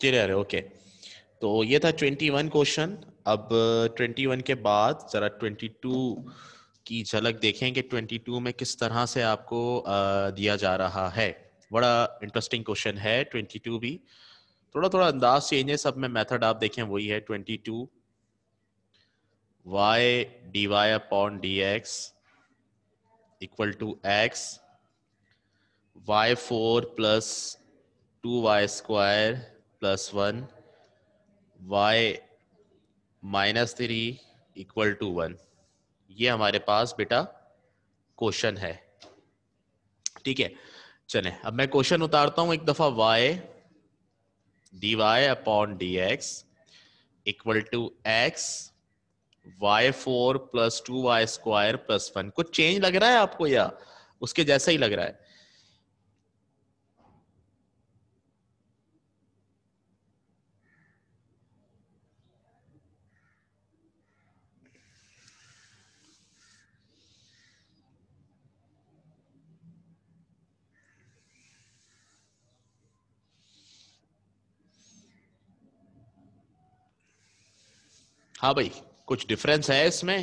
S1: क्लियर है ओके तो ये था 21 क्वेश्चन अब 21 uh, के बाद जरा 22 की झलक देखें कि 22 में किस तरह से आपको दिया जा रहा है बड़ा इंटरेस्टिंग क्वेश्चन है 22 भी थोड़ा थोड़ा अंदाज चेंज है सब में मेथड आप देखें वही है 22 two Y D Y upon D x equal to X Y four plus two Y square plus one Y minus three equal to one ये हमारे पास बेटा क्वेश्चन है ठीक है चले अब मैं क्वेश्चन उतारता हूं एक दफा Y D Y upon D x equal to X Y four plus two Y square plus one कुछ चेंज लग रहा है आपको या उसके जैसा ही लग रहा है हाँ भाई कुछ डिफरेंस है इसमें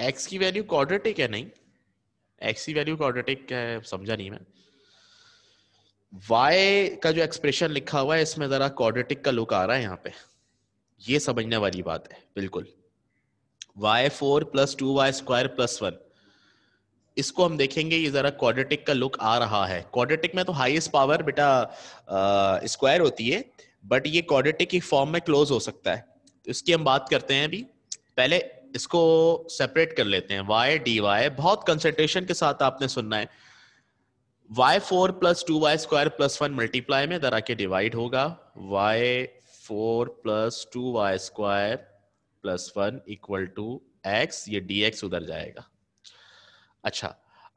S1: एक्स की वैल्यू क्वाड्रेटिक है नहीं एक्स की वैल्यू क्वाड्रेटिक है समझा नहीं मैं वाई का जो एक्सप्रेशन लिखा हुआ है इसमें जरा क्वाड्रेटिक का लुक आ रहा है यहाँ पे ये समझने वाली बात है बिल्कुल Y four plus two Y square plus one इसको हम देखेंगे ये जरा क्वाड्रेटिक का लुक आ रहा है क्वाड्रेटिक में तो हाईएस्ट पावर बेटा स्क्वायर होती है बट ये क्वाड्रेटिक की फॉर्म में क्लोज हो सकता है तो इसकी हम बात करते हैं अभी पहले इसको सेपरेट कर लेते हैं वाई डी वाई बहुत कंसेंट्रेशन के साथ आपने सुनना है Y four plus two Y square plus one multiply में दरा के डिवाइड होगा Y four plus two Y square plus one equal to X ये डी एक्स उधर जाएगा अच्छा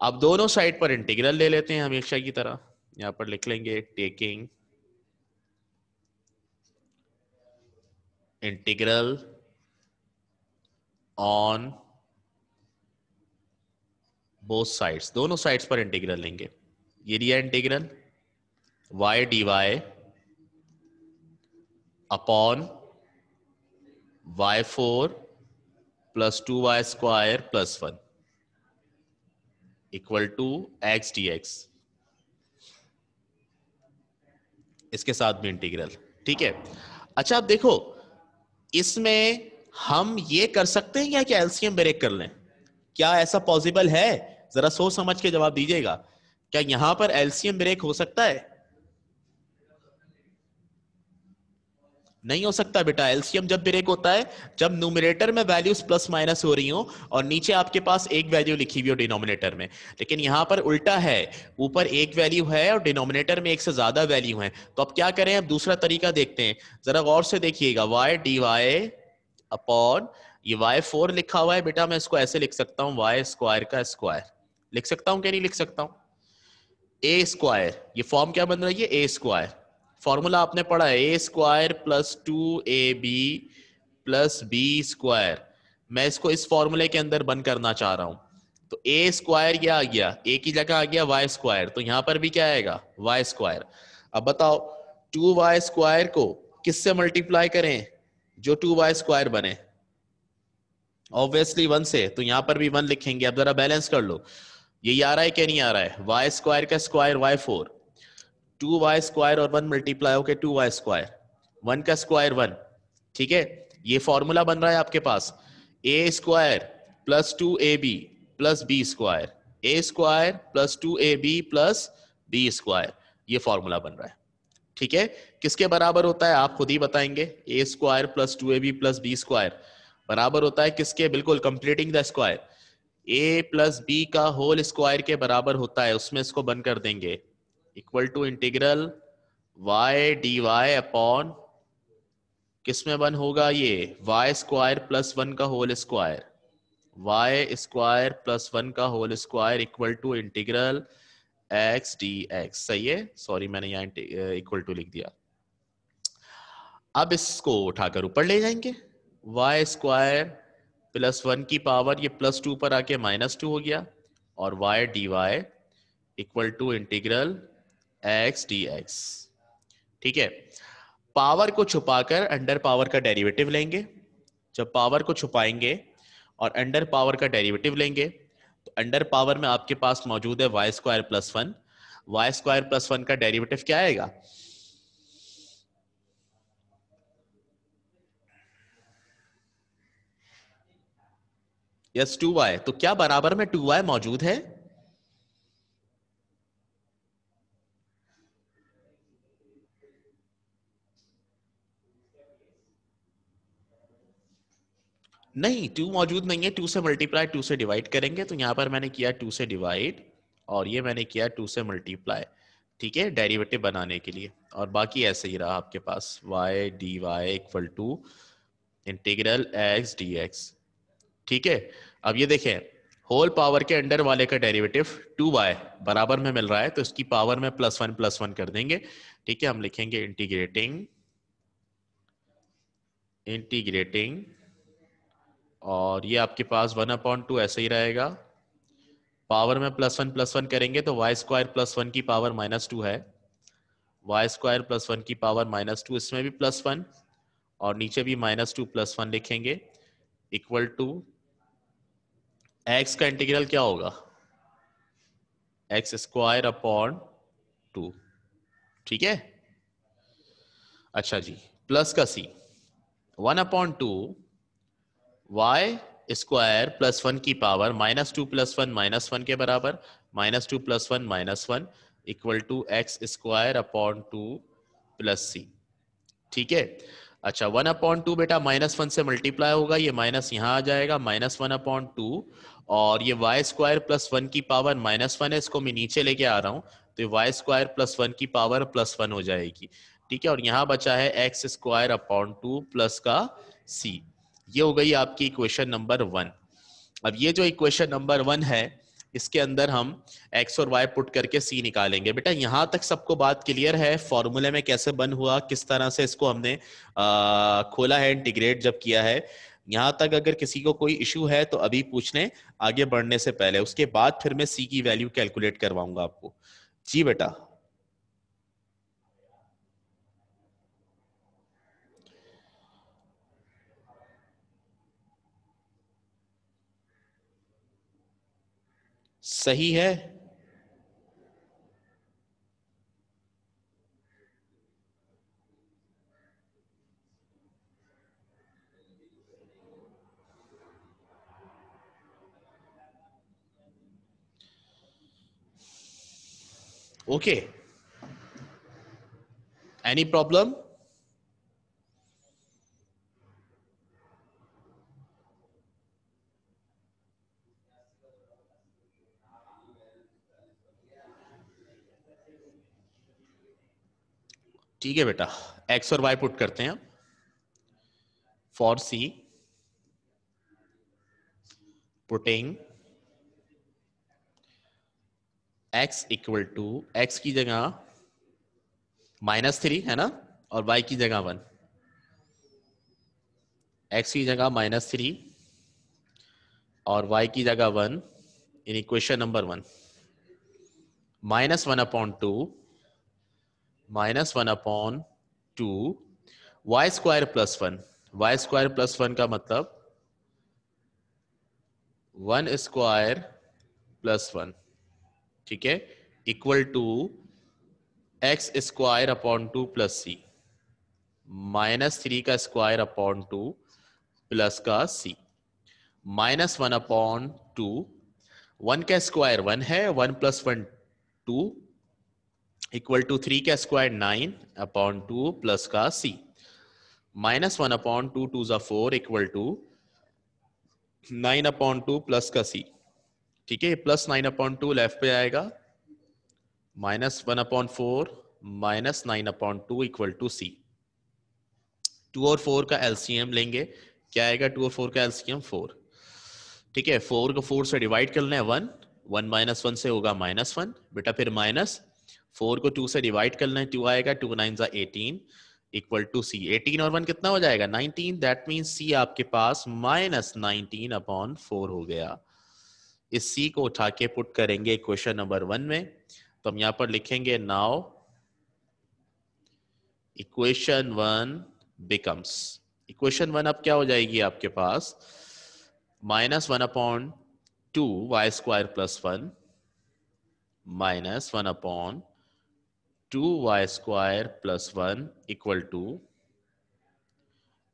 S1: अब दोनों साइड पर इंटीग्रल ले लेते हैं हमेशा की तरह यहां पर लिख लेंगे taking integral on both sides दोनों साइड्स पर इंटीग्रल लेंगे ये दिया integral Y D Y upon Y four plus two Y square plus one equal to X D X इसके साथ में इंटीग्रल ठीक है अच्छा आप देखो इसमें हम ये कर सकते हैं क्या कि एलसीएम ब्रेक कर लें क्या ऐसा पॉसिबल है जरा सोच समझ के जवाब दीजिएगा क्या यहां पर एलसीएम ब्रेक हो सकता है नहीं हो सकता बेटा एलसीएम जब ब्रेक होता है जब न्यूमिनेटर में वैल्यूज प्लस माइनस हो रही हो और नीचे आपके पास एक वैल्यू लिखी हुई हो डिनोमिनेटर में लेकिन यहाँ पर उल्टा है ऊपर एक वैल्यू है और डिनोमिनेटर में एक से ज्यादा वैल्यू है तो अब क्या करें अब दूसरा तरीका देखते हैं जरा गौर से देखिएगा वाई डी वाई अपॉन ये वाई फोर लिखा हुआ है बेटा मैं इसको ऐसे लिख सकता हूँ वाई स्क्वायर का स्क्वायर लिख सकता हूँ क्या नहीं लिख सकता हूँ ए स्क्वायर ये फॉर्म क्या बन रही है ए स्क्वायर फॉर्मूला आपने पढ़ा है A square plus two A B plus B square मैं इसको इस फॉर्मूले के अंदर बंद करना चाह रहा हूं तो ए स्क्वायर क्या आ गया ए की जगह आ गया वाई स्क्वायर तो यहां पर भी क्या आएगा वाई स्क्वायर अब बताओ टू वाई स्क्वायर को किससे मल्टीप्लाई करें जो टू वाई स्क्वायर बने ऑब्वियसली वन से तो यहाँ पर भी वन लिखेंगे अब जरा बैलेंस कर लो ये आ रहा है क्या नहीं आ रहा है वाई स्क्वायर का square y four two Y square और one multiply okay two Y square one का स्क्वायर वन ठीक है ये फॉर्मूला बन रहा है आपके पास a square plus two A B plus B square a square plus two A B plus B square ये फॉर्मूला बन रहा है ठीक है किसके बराबर होता है आप खुद ही बताएंगे a square plus two A B plus B square बराबर होता है किसके बिल्कुल completing the square a plus b का होल स्क्वायर के बराबर होता है उसमें इसको बंद कर देंगे equal to integral y dy upon किस में वन होगा ये y स्क्वायर प्लस वन का whole square y square plus one का whole square equal to integral x dx सही है सॉरी मैंने यहाँ इक्वल टू लिख दिया अब इसको उठाकर ऊपर ले जाएंगे y स्क्वायर प्लस वन की पावर ये प्लस टू पर आके माइनस टू हो गया और y dy equal to integral x D x ठीक है पावर को छुपाकर अंडर पावर का डेरिवेटिव लेंगे जब पावर को छुपाएंगे और अंडर पावर का डेरिवेटिव लेंगे तो अंडर पावर में आपके पास मौजूद है y square plus one y square plus one का डेरिवेटिव क्या आएगा यस टू वाई तो क्या बराबर में टू वाई मौजूद है नहीं टू मौजूद नहीं है टू से मल्टीप्लाई टू से डिवाइड करेंगे तो यहाँ पर मैंने किया टू से डिवाइड और ये मैंने किया टू से मल्टीप्लाई ठीक है डेरिवेटिव बनाने के लिए और बाकी ऐसे ही रहा आपके पास y D Y equal to integral x D x ठीक है अब ये देखें होल पावर के अंडर वाले का डेरिवेटिव टू वाई बराबर में मिल रहा है तो इसकी पावर में प्लस वन प्लस वन कर देंगे ठीक है हम लिखेंगे इंटीग्रेटिंग इंटीग्रेटिंग और ये आपके पास वन अपॉन टू ऐसे ही रहेगा पावर में प्लस वन प्लस वन करेंगे तो वाई स्क्वायर प्लस वन की पावर माइनस टू है वाई स्क्वायर प्लस वन की पावर माइनस टू इसमें भी प्लस वन और नीचे भी माइनस टू प्लस वन लिखेंगे इक्वल टू एक्स का इंटीग्रल क्या होगा एक्स स्क्वायर अपॉन टू ठीक है अच्छा जी प्लस का c one upon two Y square plus one की power minus two plus one minus one के बराबर minus two plus one minus one equal to x square upon two plus सी ठीक है अच्छा वन अपॉन टू बेटा minus one से multiply होगा ये माइनस यहाँ आ जाएगा माइनस वन अपॉन टू और ये वाई स्क्वायर प्लस वन की पावर माइनस वन है इसको मैं नीचे लेके आ रहा हूँ तो ये वाई स्क्वायर प्लस वन की पावर प्लस वन हो जाएगी ठीक है और यहाँ बचा है x square upon two plus का सी ये हो गई आपकी इक्वेशन नंबर वन अब ये जो इक्वेशन नंबर वन है इसके अंदर हम एक्स और वाई पुट करके सी निकालेंगे बेटा यहां तक सबको बात क्लियर है फॉर्मूले में कैसे बन हुआ किस तरह से इसको हमने आ, खोला है इंटीग्रेट जब किया है यहां तक अगर किसी को कोई इश्यू है तो अभी पूछ लें आगे बढ़ने से पहले उसके बाद फिर मैं सी की वैल्यू कैलकुलेट करवाऊंगा आपको जी बेटा सही है ओके एनी प्रॉब्लम ठीक है बेटा एक्स और वाई पुट करते हैं for c putting x equal to x की जगह माइनस थ्री है ना और वाई की जगह वन एक्स की जगह माइनस थ्री और वाई की जगह one in equation number one minus one upon two minus one upon two Y square plus one y square plus one का मतलब वन स्क्वायर प्लस वन ठीक है equal to x square upon two plus C minus three का square upon two plus का c minus one upon two one का square one है one plus one two equal to three का square nine upon two plus का c minus one upon to two जो four equal to nine upon two plus का C ठीक है plus nine upon two left पे आएगा minus one upon four minus nine upon two equal to C to और four का LCM लेंगे क्या आएगा टू और फोर का एलसीएम फोर ठीक है फोर को फोर से डिवाइड कर लेना है वन वन माइनस वन से होगा माइनस वन बेटा फिर माइनस फोर को टू से डिवाइड करना है टू आएगा टू नाइन जा eighteen equal to C eighteen और वन कितना हो जाएगा नाइनटीन दैट मीन सी आपके पास माइनस नाइनटीन अपॉन फोर हो गया इस सी को उठा के पुट करेंगे क्वेश्चन नंबर वन में तो हम यहां पर लिखेंगे now equation one becomes equation one अब क्या हो जाएगी आपके पास minus one upon two Y square plus one minus one upon two Y square plus one equal to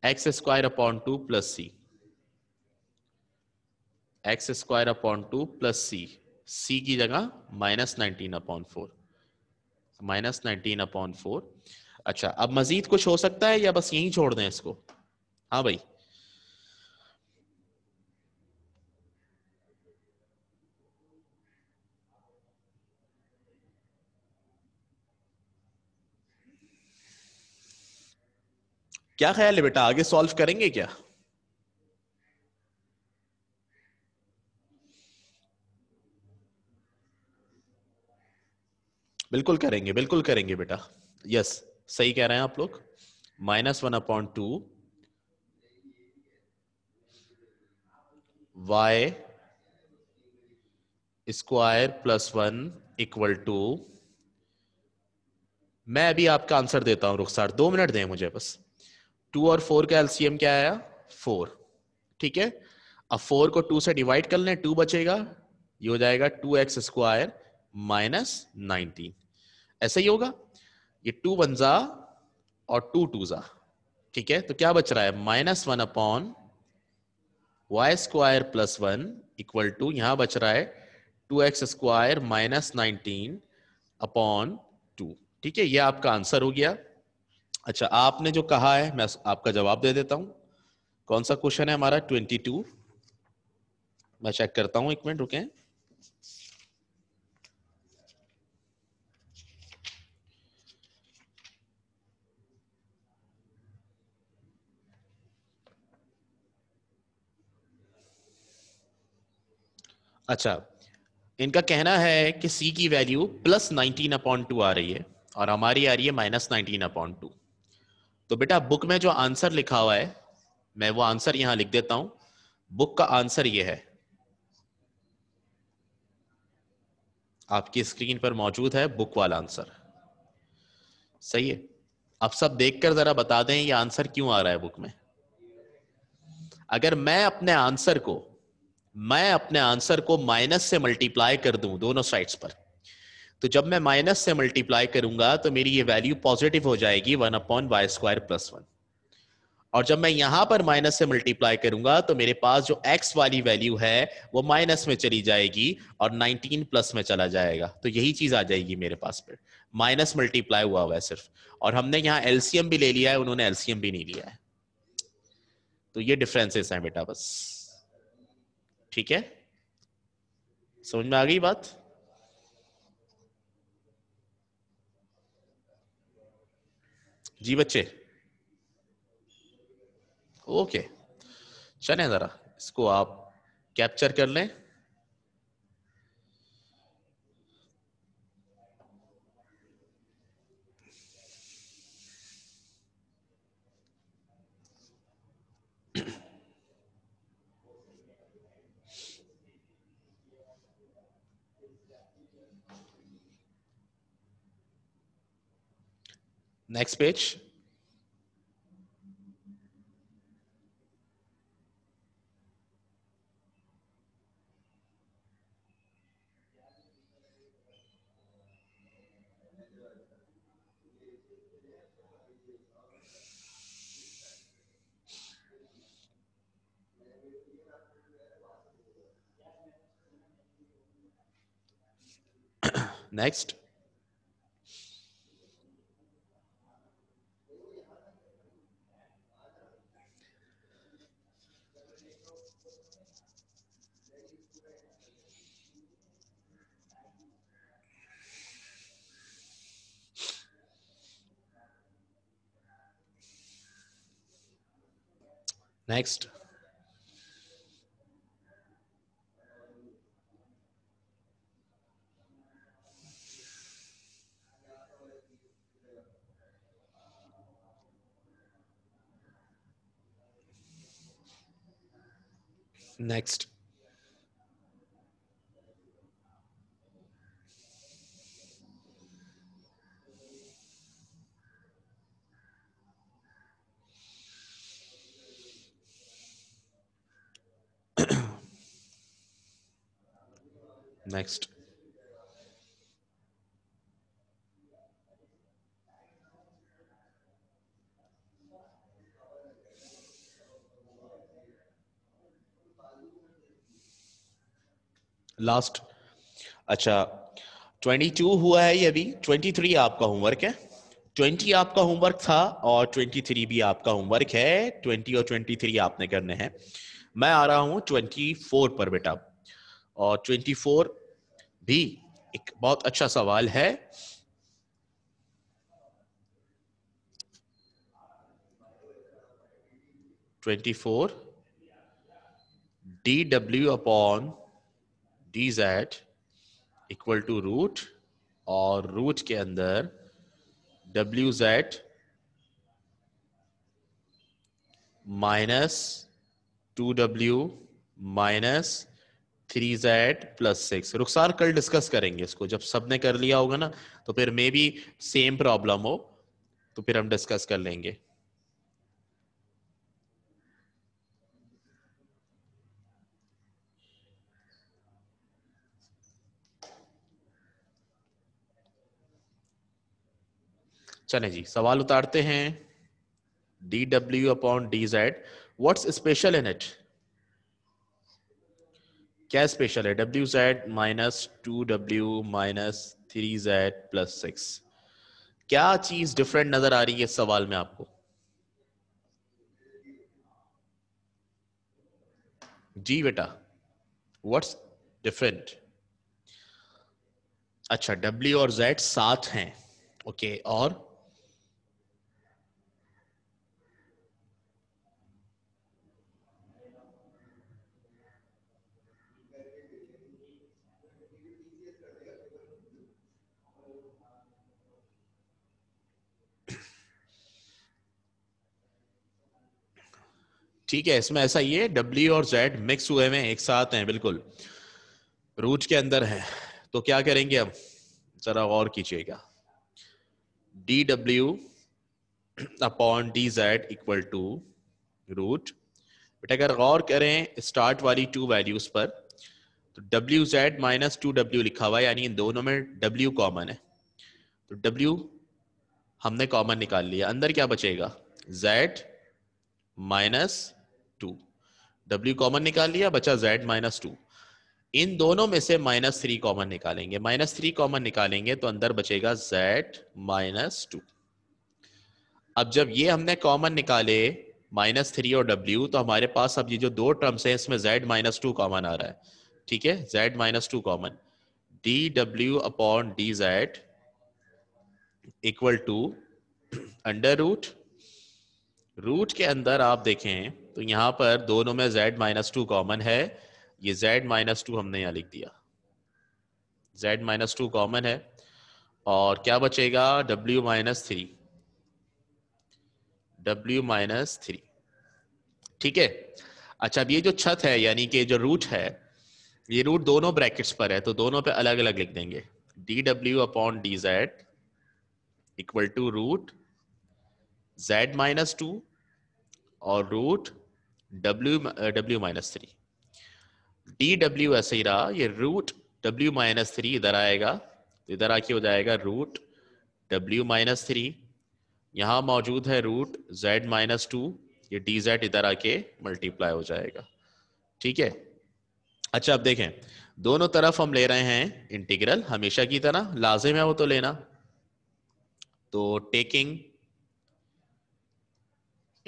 S1: x square upon two plus C x square upon two plus c c की जगह minus nineteen upon four minus nineteen upon four अच्छा अब मजीद कुछ हो सकता है या बस यही छोड़ दें इसको हाँ भाई क्या ख्याल है बेटा आगे सॉल्व करेंगे क्या बिल्कुल करेंगे बिल्कुल करेंगे बेटा यस सही कह रहे हैं आप लोग minus one upon two Y square plus one equal to मैं अभी आपका आंसर देता हूं रुखसार दो मिनट दें मुझे बस टू और फोर का एलसीएम क्या आया फोर ठीक है अब फोर को टू से डिवाइड कर लें टू बचेगा ये हो जाएगा two x square minus nineteen ऐसे ही होगा ये टू वन जा और टू टू जा ठीक है तो क्या बच रहा है minus one upon y square plus one equal to यहां बच रहा है two x square minus nineteen upon two ठीक है ये आपका आंसर हो गया अच्छा आपने जो कहा है मैं आपका जवाब दे देता हूं कौन सा क्वेश्चन है हमारा ट्वेंटी टू मैं चेक करता हूं एक मिनट रुके अच्छा इनका कहना है कि सी की value plus nineteen appoint two आ रही है और हमारी आ रही है माइनस नाइनटीन अपॉइंट टू तो बेटा बुक में जो आंसर लिखा हुआ है मैं वो आंसर यहां लिख देता हूं बुक का आंसर ये है आपकी स्क्रीन पर मौजूद है बुक वाला आंसर सही है आप सब देखकर जरा बता दें ये आंसर क्यों आ रहा है बुक में अगर मैं अपने आंसर को मैं अपने आंसर को माइनस से मल्टीप्लाई कर दूं दोनों साइड्स पर तो जब मैं माइनस से मल्टीप्लाई करूंगा तो मेरी ये वैल्यू पॉजिटिव हो जाएगी one upon y square plus one और जब मैं यहां पर माइनस से मल्टीप्लाई करूंगा तो मेरे पास जो एक्स वाली वैल्यू है वो माइनस में चली जाएगी और नाइनटीन प्लस में चला जाएगा तो यही चीज आ जाएगी मेरे पास पर माइनस मल्टीप्लाई हुआ हुआ है सिर्फ और हमने यहाँ एलसीएम भी ले लिया है उन्होंने एलसीएम भी नहीं लिया है तो ये डिफरेंसेस हैं बेटा बस ठीक है समझ में आ गई बात जी बच्चे ओके चले ज़रा इसको आप कैप्चर कर लें Next page. [coughs] Next. Next. Next. Next last अच्छा 22 हुआ है ये अभी 23 आपका होमवर्क है 20 आपका होमवर्क था और 23 भी आपका होमवर्क है 20 और 23 आपने करने हैं मैं आ रहा हूं 24 पर बेटा और फोर भी एक बहुत अच्छा सवाल है twenty four D W upon D Z equal to root और रूट के अंदर W Z minus to W minus three Z plus six रुखसार कल डिस्कस करेंगे इसको जब सबने कर लिया होगा ना तो फिर मे बी सेम प्रॉब्लम हो तो फिर हम डिस्कस कर लेंगे चले जी सवाल उतारते हैं D W upon D Z what's special in it क्या स्पेशल है W Z minus to W minus three Z plus six क्या चीज डिफरेंट नजर आ रही है इस सवाल में आपको जी बेटा व्हाट्स डिफरेंट अच्छा डब्ल्यू और जेड साथ हैं ओके okay, और ठीक है इसमें ऐसा है डब्ल्यू और जेड मिक्स हुए हैं एक साथ हैं बिल्कुल रूट के अंदर है तो क्या करेंगे अब जरा और कीजिएगा D W upon D Z equal to root but अगर गौर करें स्टार्ट वाली टू वैल्यूज पर तो W Z minus to W लिखा हुआ है यानी इन दोनों में डब्ल्यू कॉमन है तो डब्ल्यू हमने कॉमन निकाल लिया अंदर क्या बचेगा जेड माइनस डब्ल्यू कॉमन निकाल लिया बचा जेड माइनस टू इन दोनों में से माइनस थ्री कॉमन निकालेंगे माइनस थ्री कॉमन निकालेंगे तो अंदर बचेगा जेड माइनस टू अब जब ये हमने कॉमन निकाले माइनस थ्री और डब्ल्यू तो हमारे पास अब ये जो दो टर्म्स हैं इसमें जेड माइनस टू कॉमन आ रहा है ठीक है z minus two common d W upon D Z equal to under root root के अंदर आप देखें तो यहां पर दोनों में z माइनस टू कॉमन है ये z माइनस टू हमने यहां लिख दिया z माइनस टू कॉमन है और क्या बचेगा w माइनस थ्री डब्ल्यू माइनस थ्री ठीक है अच्छा अब ये जो छत है यानी कि जो रूट है ये रूट दोनों ब्रैकेट्स पर है तो दोनों पे अलग अलग लिख देंगे D W upon D Z equal to root Z minus two और root W W minus three D W ऐसे ही रहा ये रूट डब्ल्यू माइनस थ्री इधर आएगा तो इधर आके हो जाएगा रूट डब्ल्यू माइनस थ्री यहाँ मौजूद है रूट जेड माइनस टू ये डी जेड इधर आके मल्टीप्लाई हो जाएगा ठीक है अच्छा अब देखें दोनों तरफ हम ले रहे हैं इंटीग्रल हमेशा की तरह लाजिम है वो तो लेना तो taking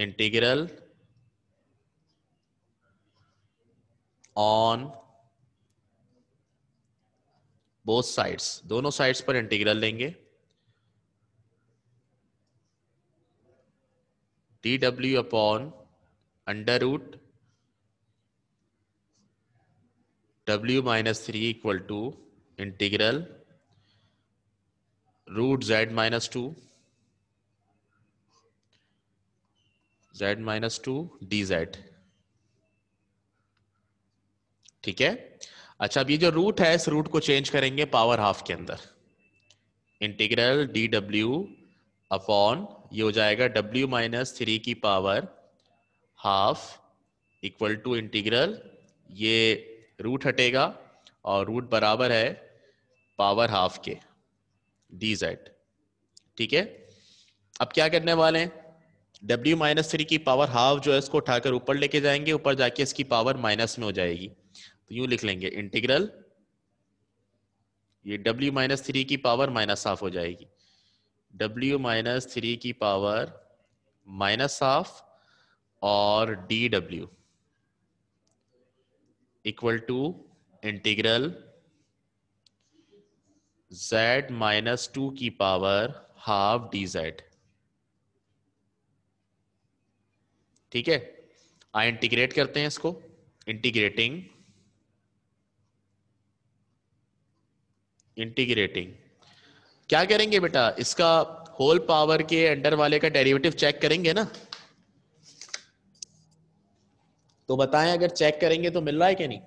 S1: integral on both sides दोनों साइड्स पर इंटीग्रल लेंगे D W upon under root W minus three equal to integral root Z minus two Z minus two D Z ठीक है अच्छा अब ये जो रूट है इस रूट को चेंज करेंगे पावर हाफ के अंदर इंटीग्रल डी डब्ल्यू अपॉन ये हो जाएगा डब्ल्यू माइनस थ्री की power half equal to integral ये रूट हटेगा और रूट बराबर है पावर हाफ के डी जेड ठीक है अब क्या करने वाले हैं डब्ल्यू माइनस थ्री की पावर हाफ जो है इसको उठाकर ऊपर लेके जाएंगे ऊपर जाके इसकी पावर माइनस में हो जाएगी यू लिख लेंगे इंटीग्रल ये w माइनस थ्री की पावर माइनस हाफ हो जाएगी w माइनस थ्री की पावर माइनस हाफ और dw equal to integral z minus two की पावर हाफ dz ठीक है आई इंटीग्रेट करते हैं इसको इंटीग्रेटिंग इंटीग्रेटिंग क्या करेंगे बेटा इसका होल पावर के अंडर वाले का डेरिवेटिव चेक करेंगे ना तो बताएं अगर चेक करेंगे तो मिल रहा है कि नहीं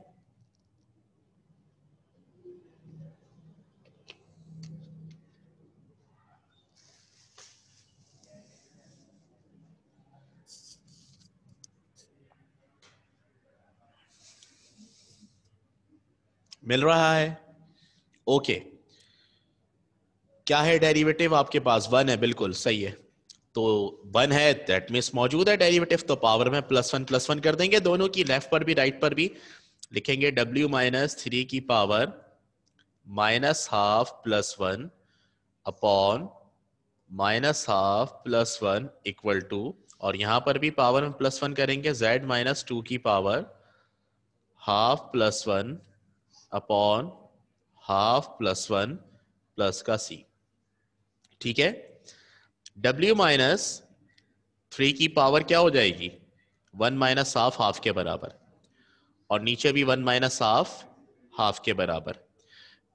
S1: मिल रहा है ओके क्या है डेरिवेटिव आपके पास वन है बिल्कुल सही है तो वन है दैट मीन मौजूद है डेरिवेटिव तो पावर में प्लस वन प्लस वन कर देंगे दोनों की लेफ्ट पर भी राइट पर भी लिखेंगे डब्ल्यू माइनस थ्री की power minus half plus one upon minus half plus one equal to और यहां पर भी पावर में प्लस वन करेंगे जेड माइनस टू की power half plus one upon half plus one plus का सी ठीक है डब्ल्यू माइनस थ्री की पावर क्या हो जाएगी वन माइनस हाफ हाफ के बराबर और नीचे भी वन माइनस हाफ हाफ के बराबर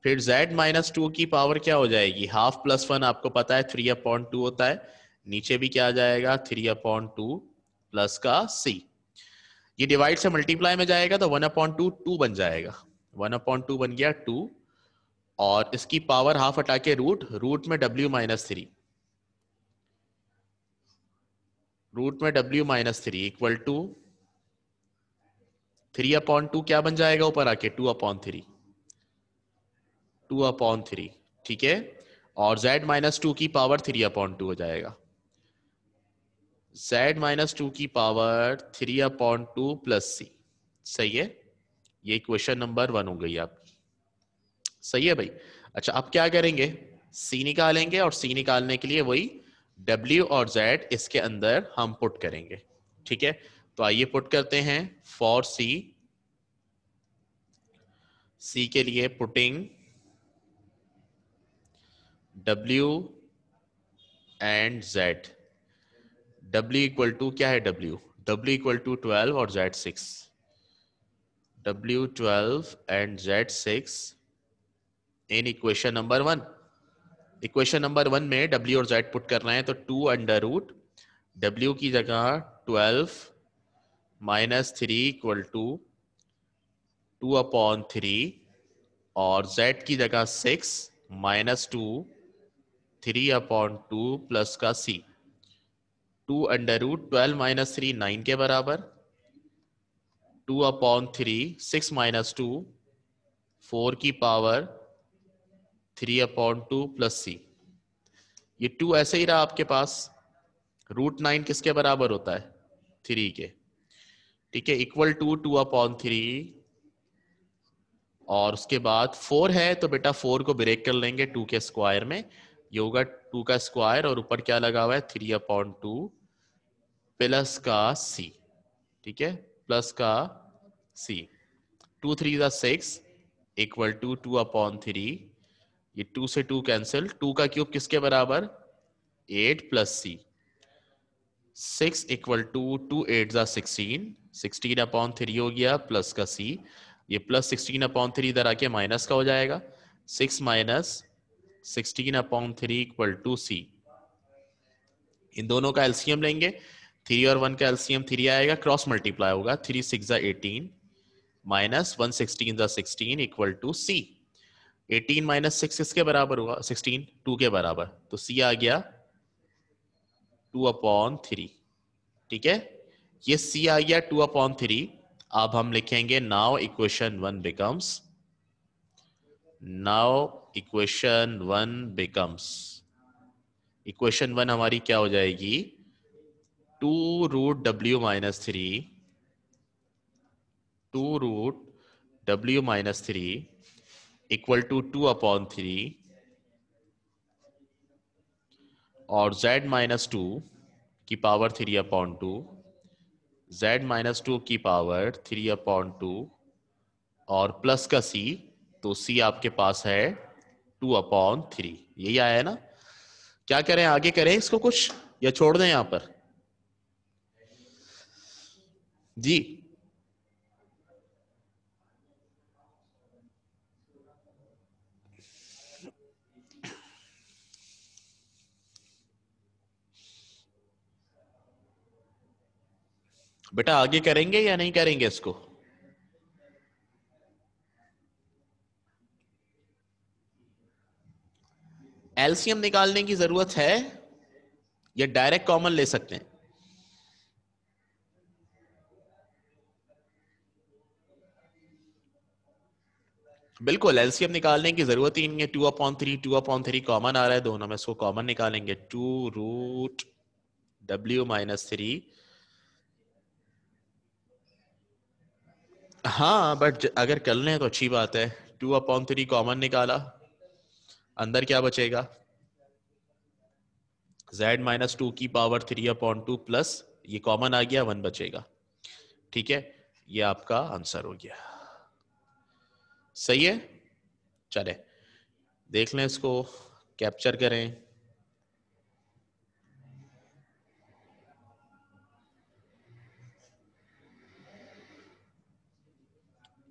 S1: फिर जेड माइनस टू की पावर क्या हो जाएगी हाफ प्लस वन आपको पता है थ्री अपॉइंट टू होता है नीचे भी क्या आ जाएगा थ्री अपॉइंट टू प्लस का सी ये डिवाइड से मल्टीप्लाई में जाएगा तो वन अपॉइंट टू टू बन जाएगा वन अपॉइंट टू बन गया टू और इसकी पावर हाफ हटा के रूट रूट में डब्ल्यू माइनस थ्री रूट में डब्ल्यू minus three equal to three upon two क्या बन जाएगा ऊपर आके two upon three two upon three ठीक है और z माइनस टू की पावर थ्री अपॉन टू हो जाएगा z माइनस टू की power three upon two plus c सही है ये क्वेश्चन नंबर वन हो गई आपकी सही है भाई अच्छा अब क्या करेंगे सी निकालेंगे और सी निकालने के लिए वही डब्ल्यू और जेड इसके अंदर हम पुट करेंगे ठीक है तो आइए पुट करते हैं फॉर सी सी के लिए putting W and Z W equal to क्या है W W equal to twelve और Z six W twelve and Z six in equation number one equation number one में डब्ल्यू और Z put करना है तो टू अंडर रूट डब्ल्यू की जगह twelve minus three equal to two upon three और Z की जगह six minus two three upon two plus का C two under root twelve minus three nine के बराबर two upon three six minus two four की power three upon two plus सी ये two ऐसे ही रहा आपके पास रूट नाइन किसके बराबर होता है थ्री के ठीक है equal to two upon three और उसके बाद फोर है तो बेटा फोर को ब्रेक कर लेंगे टू के स्क्वायर में ये होगा टू का स्क्वायर और ऊपर क्या लगा हुआ है थ्री अपॉन टू प्लस का सी ठीक है प्लस का C two three six equal to two upon three ये टू से टू कैंसिल टू का क्यूब किसके बराबर eight plus C six equal to two eight sixteen sixteen upon three हो गया प्लस का सी ये प्लस सिक्सटीन अपॉन थ्री इधर आके माइनस का हो जाएगा six minus sixteen upon three equal to C इन दोनों का एलसीएम लेंगे थ्री और वन का एलसीएम थ्री आएगा क्रॉस मल्टीप्लाई होगा three six eighteen minus one sixteen sixteen equal to C eighteen minus six किसके बराबर हुआ सिक्सटीन टू के बराबर तो सी आ गया टू अपॉन थ्री ठीक है ये सी आ गया टू अपॉन थ्री अब हम लिखेंगे now equation one becomes now equation one becomes equation one हमारी क्या हो जाएगी two root W minus three two root W minus three equal to two upon three और z माइनस टू की power three upon two z minus two की power three upon two और plus का c तो c आपके पास है two upon three यही आया है ना क्या करें आगे करें इसको कुछ या छोड़ दें यहां पर जी बेटा आगे करेंगे या नहीं करेंगे इसको एलसीएम निकालने की जरूरत है या डायरेक्ट कॉमन ले सकते हैं बिल्कुल एल्सियम निकालने की जरूरत ही नहीं है two upon three two upon three common आ रहा है दोनों में इसको कॉमन निकालेंगे two root W minus three हाँ बट अगर कर लें तो अच्छी बात है टू अपॉन थ्री कॉमन निकाला अंदर क्या बचेगा जेड माइनस टू की power three upon two plus ये कॉमन आ गया वन बचेगा ठीक है ये आपका आंसर हो गया सही है चले देख लें इसको कैप्चर करें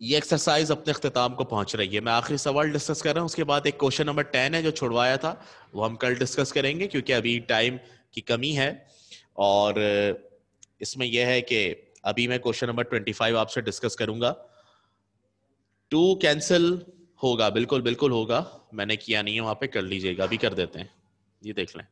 S1: ये एक्सरसाइज अपने अख्ताम को पहुंच रही है मैं आखिरी सवाल डिस्कस कर रहा हूँ उसके बाद एक क्वेश्चन नंबर टेन है जो छुड़वाया था वो हम कल डिस्कस करेंगे क्योंकि अभी टाइम की कमी है और इसमें यह है कि अभी मैं क्वेश्चन नंबर ट्वेंटी फाइव आपसे डिस्कस करूंगा टू कैंसिल होगा बिल्कुल बिल्कुल होगा मैंने किया नहीं है वहां पे कर लीजिएगा अभी कर देते हैं ये देख लें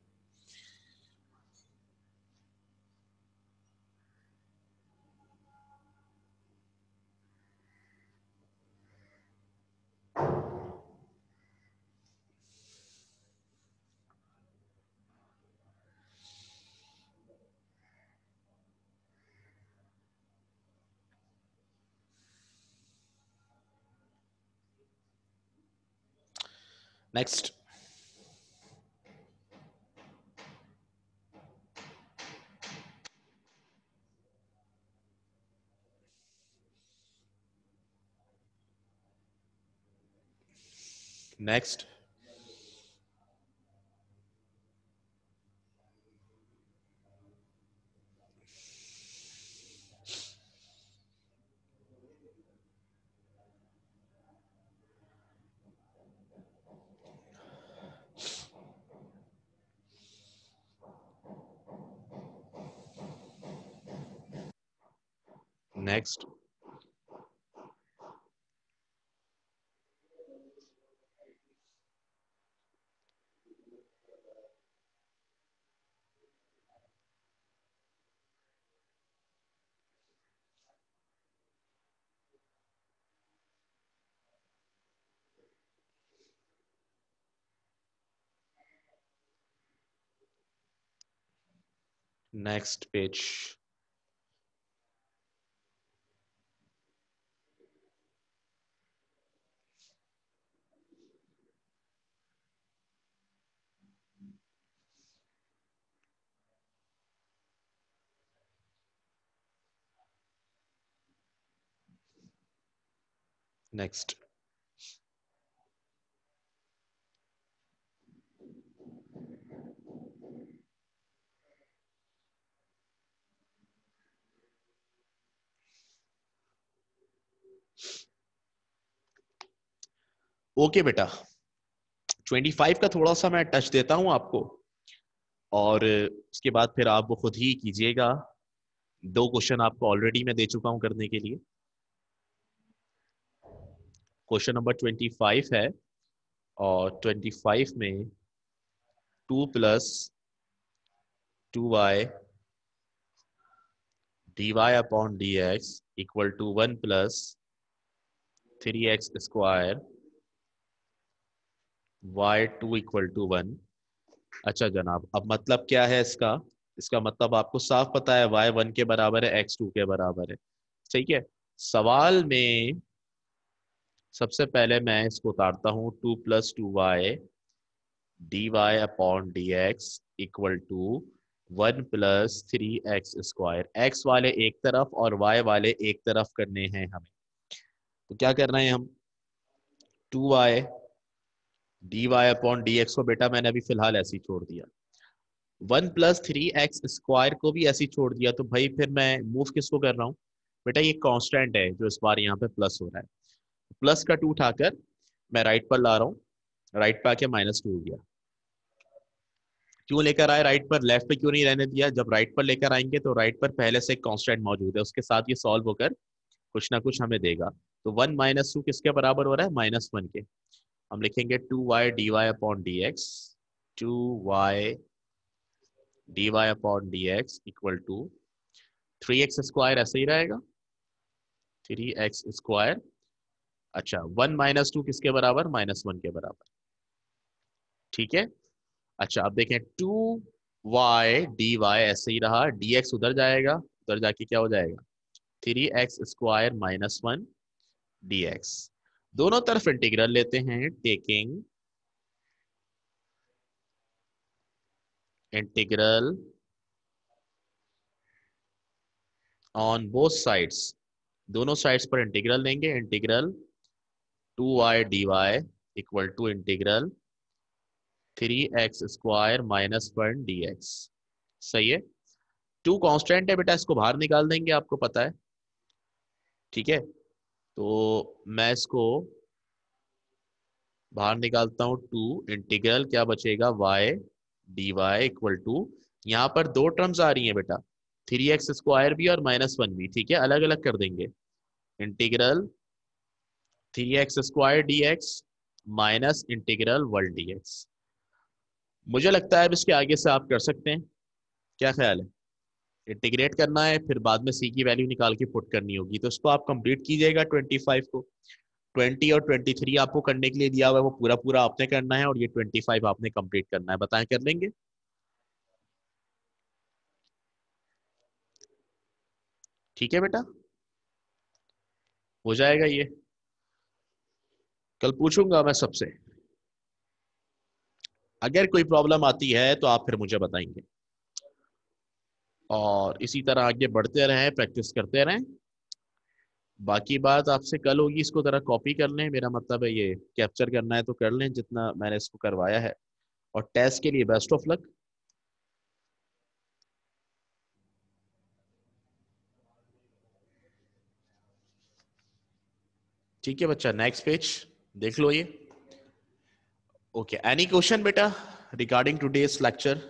S1: Next. Next. Next page. Next. Okay बेटा 25 का थोड़ा सा मैं टच देता हूं आपको और उसके बाद फिर आप वो खुद ही कीजिएगा दो क्वेश्चन आपको ऑलरेडी मैं दे चुका हूं करने के लिए क्वेश्चन नंबर 25 है और 25 में 2 plus two Y D Y upon D x equal to one plus three X square Y two equal to one अच्छा जनाब अब मतलब क्या है इसका इसका मतलब आपको साफ पता है वाई वन के बराबर है एक्स टू के बराबर है ठीक है सवाल में सबसे पहले मैं इसको उतारता हूं two plus two Y D Y upon D x equal to one plus three X square X वाले एक तरफ और वाई वाले एक तरफ करने हैं हमें तो क्या करना है हम two Y D Y upon D x को बेटा मैंने अभी फिलहाल ऐसे ही छोड़ दिया one plus three X square को भी ऐसे ही छोड़ दिया तो भाई फिर मैं मूव किसको कर रहा हूँ बेटा ये कॉन्स्टेंट है जो इस बार यहाँ पे प्लस हो रहा है प्लस का टू उठाकर मैं राइट पर ला रहा हूँ राइट पर आके माइनस टू हो गया क्यों लेकर आए राइट पर लेफ्ट पे क्यों नहीं रहने दिया जब राइट पर लेकर आएंगे तो राइट पर पहले से एक कॉन्स्टेंट मौजूद है उसके साथ ये सॉल्व होकर कुछ ना कुछ हमें देगा तो वन माइनस टू किसके बराबर हो रहा है माइनस वन के हम लिखेंगे two Y D Y upon D X two Y D Y upon D x equal to three X square ऐसे ही रहेगा थ्री एक्स स्क्वायर अच्छा वन माइनस टू किसके बराबर माइनस वन के बराबर ठीक है अच्छा आप देखें टू वाई डी वाई ऐसे ही रहा डी एक्स उधर जाएगा उधर जाके क्या हो जाएगा three X square minus one D X दोनों तरफ इंटीग्रल लेते हैं taking integral on both sides दोनों साइड्स पर इंटीग्रल लेंगे integral two I D Y equal to integral three X square minus one D x सही है टू कांस्टेंट है बेटा इसको बाहर निकाल देंगे आपको पता है ठीक है तो मैं इसको बाहर निकालता हूं टू इंटीग्रल क्या बचेगा Y D Y equal to यहाँ पर दो टर्म्स आ रही हैं बेटा थ्री एक्स स्क्वायर भी और माइनस वन भी ठीक है अलग अलग कर देंगे integral three X square D X minus integral one D X मुझे लगता है अब इसके आगे से आप कर सकते हैं क्या ख्याल है इंटीग्रेट करना है फिर बाद में सी की वैल्यू निकाल के पुट करनी होगी तो इसको आप कंप्लीट कीजिएगा 25 को 20 और 23 आपको करने के लिए दिया हुआ है वो पूरा पूरा आपने करना है और ये 25 आपने कंप्लीट करना है बताएं कर लेंगे ठीक है बेटा हो जाएगा ये कल पूछूंगा मैं सबसे अगर कोई प्रॉब्लम आती है तो आप फिर मुझे बताएंगे और इसी तरह आगे बढ़ते रहें प्रैक्टिस करते रहें बाकी बात आपसे कल होगी इसको ज़रा कॉपी कर लें मेरा मतलब है ये कैप्चर करना है तो कर लें जितना मैंने इसको करवाया है और टेस्ट के लिए बेस्ट ऑफ लक ठीक है बच्चा नेक्स्ट पेज देख लो ये ओके एनी क्वेश्चन बेटा regarding today's lecture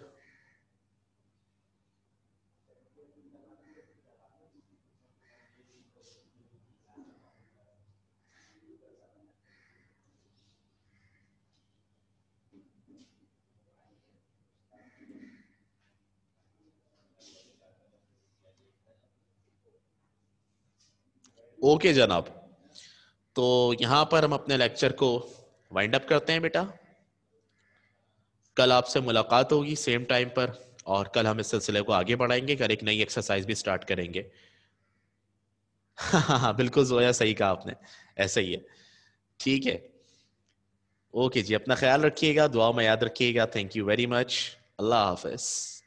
S1: okay जनाब तो यहां पर हम अपने लेक्चर को वाइंड अप करते हैं बेटा कल आपसे मुलाकात होगी सेम टाइम पर और कल हम इस सिलसिले को आगे बढ़ाएंगे कल एक नई एक्सरसाइज भी स्टार्ट करेंगे हाँ [laughs] हाँ बिल्कुल जोया सही कहा आपने ऐसा ही है ठीक है ओके जी अपना ख्याल रखिएगा दुआ में याद रखिएगा थैंक यू वेरी मच अल्लाह हाफिज़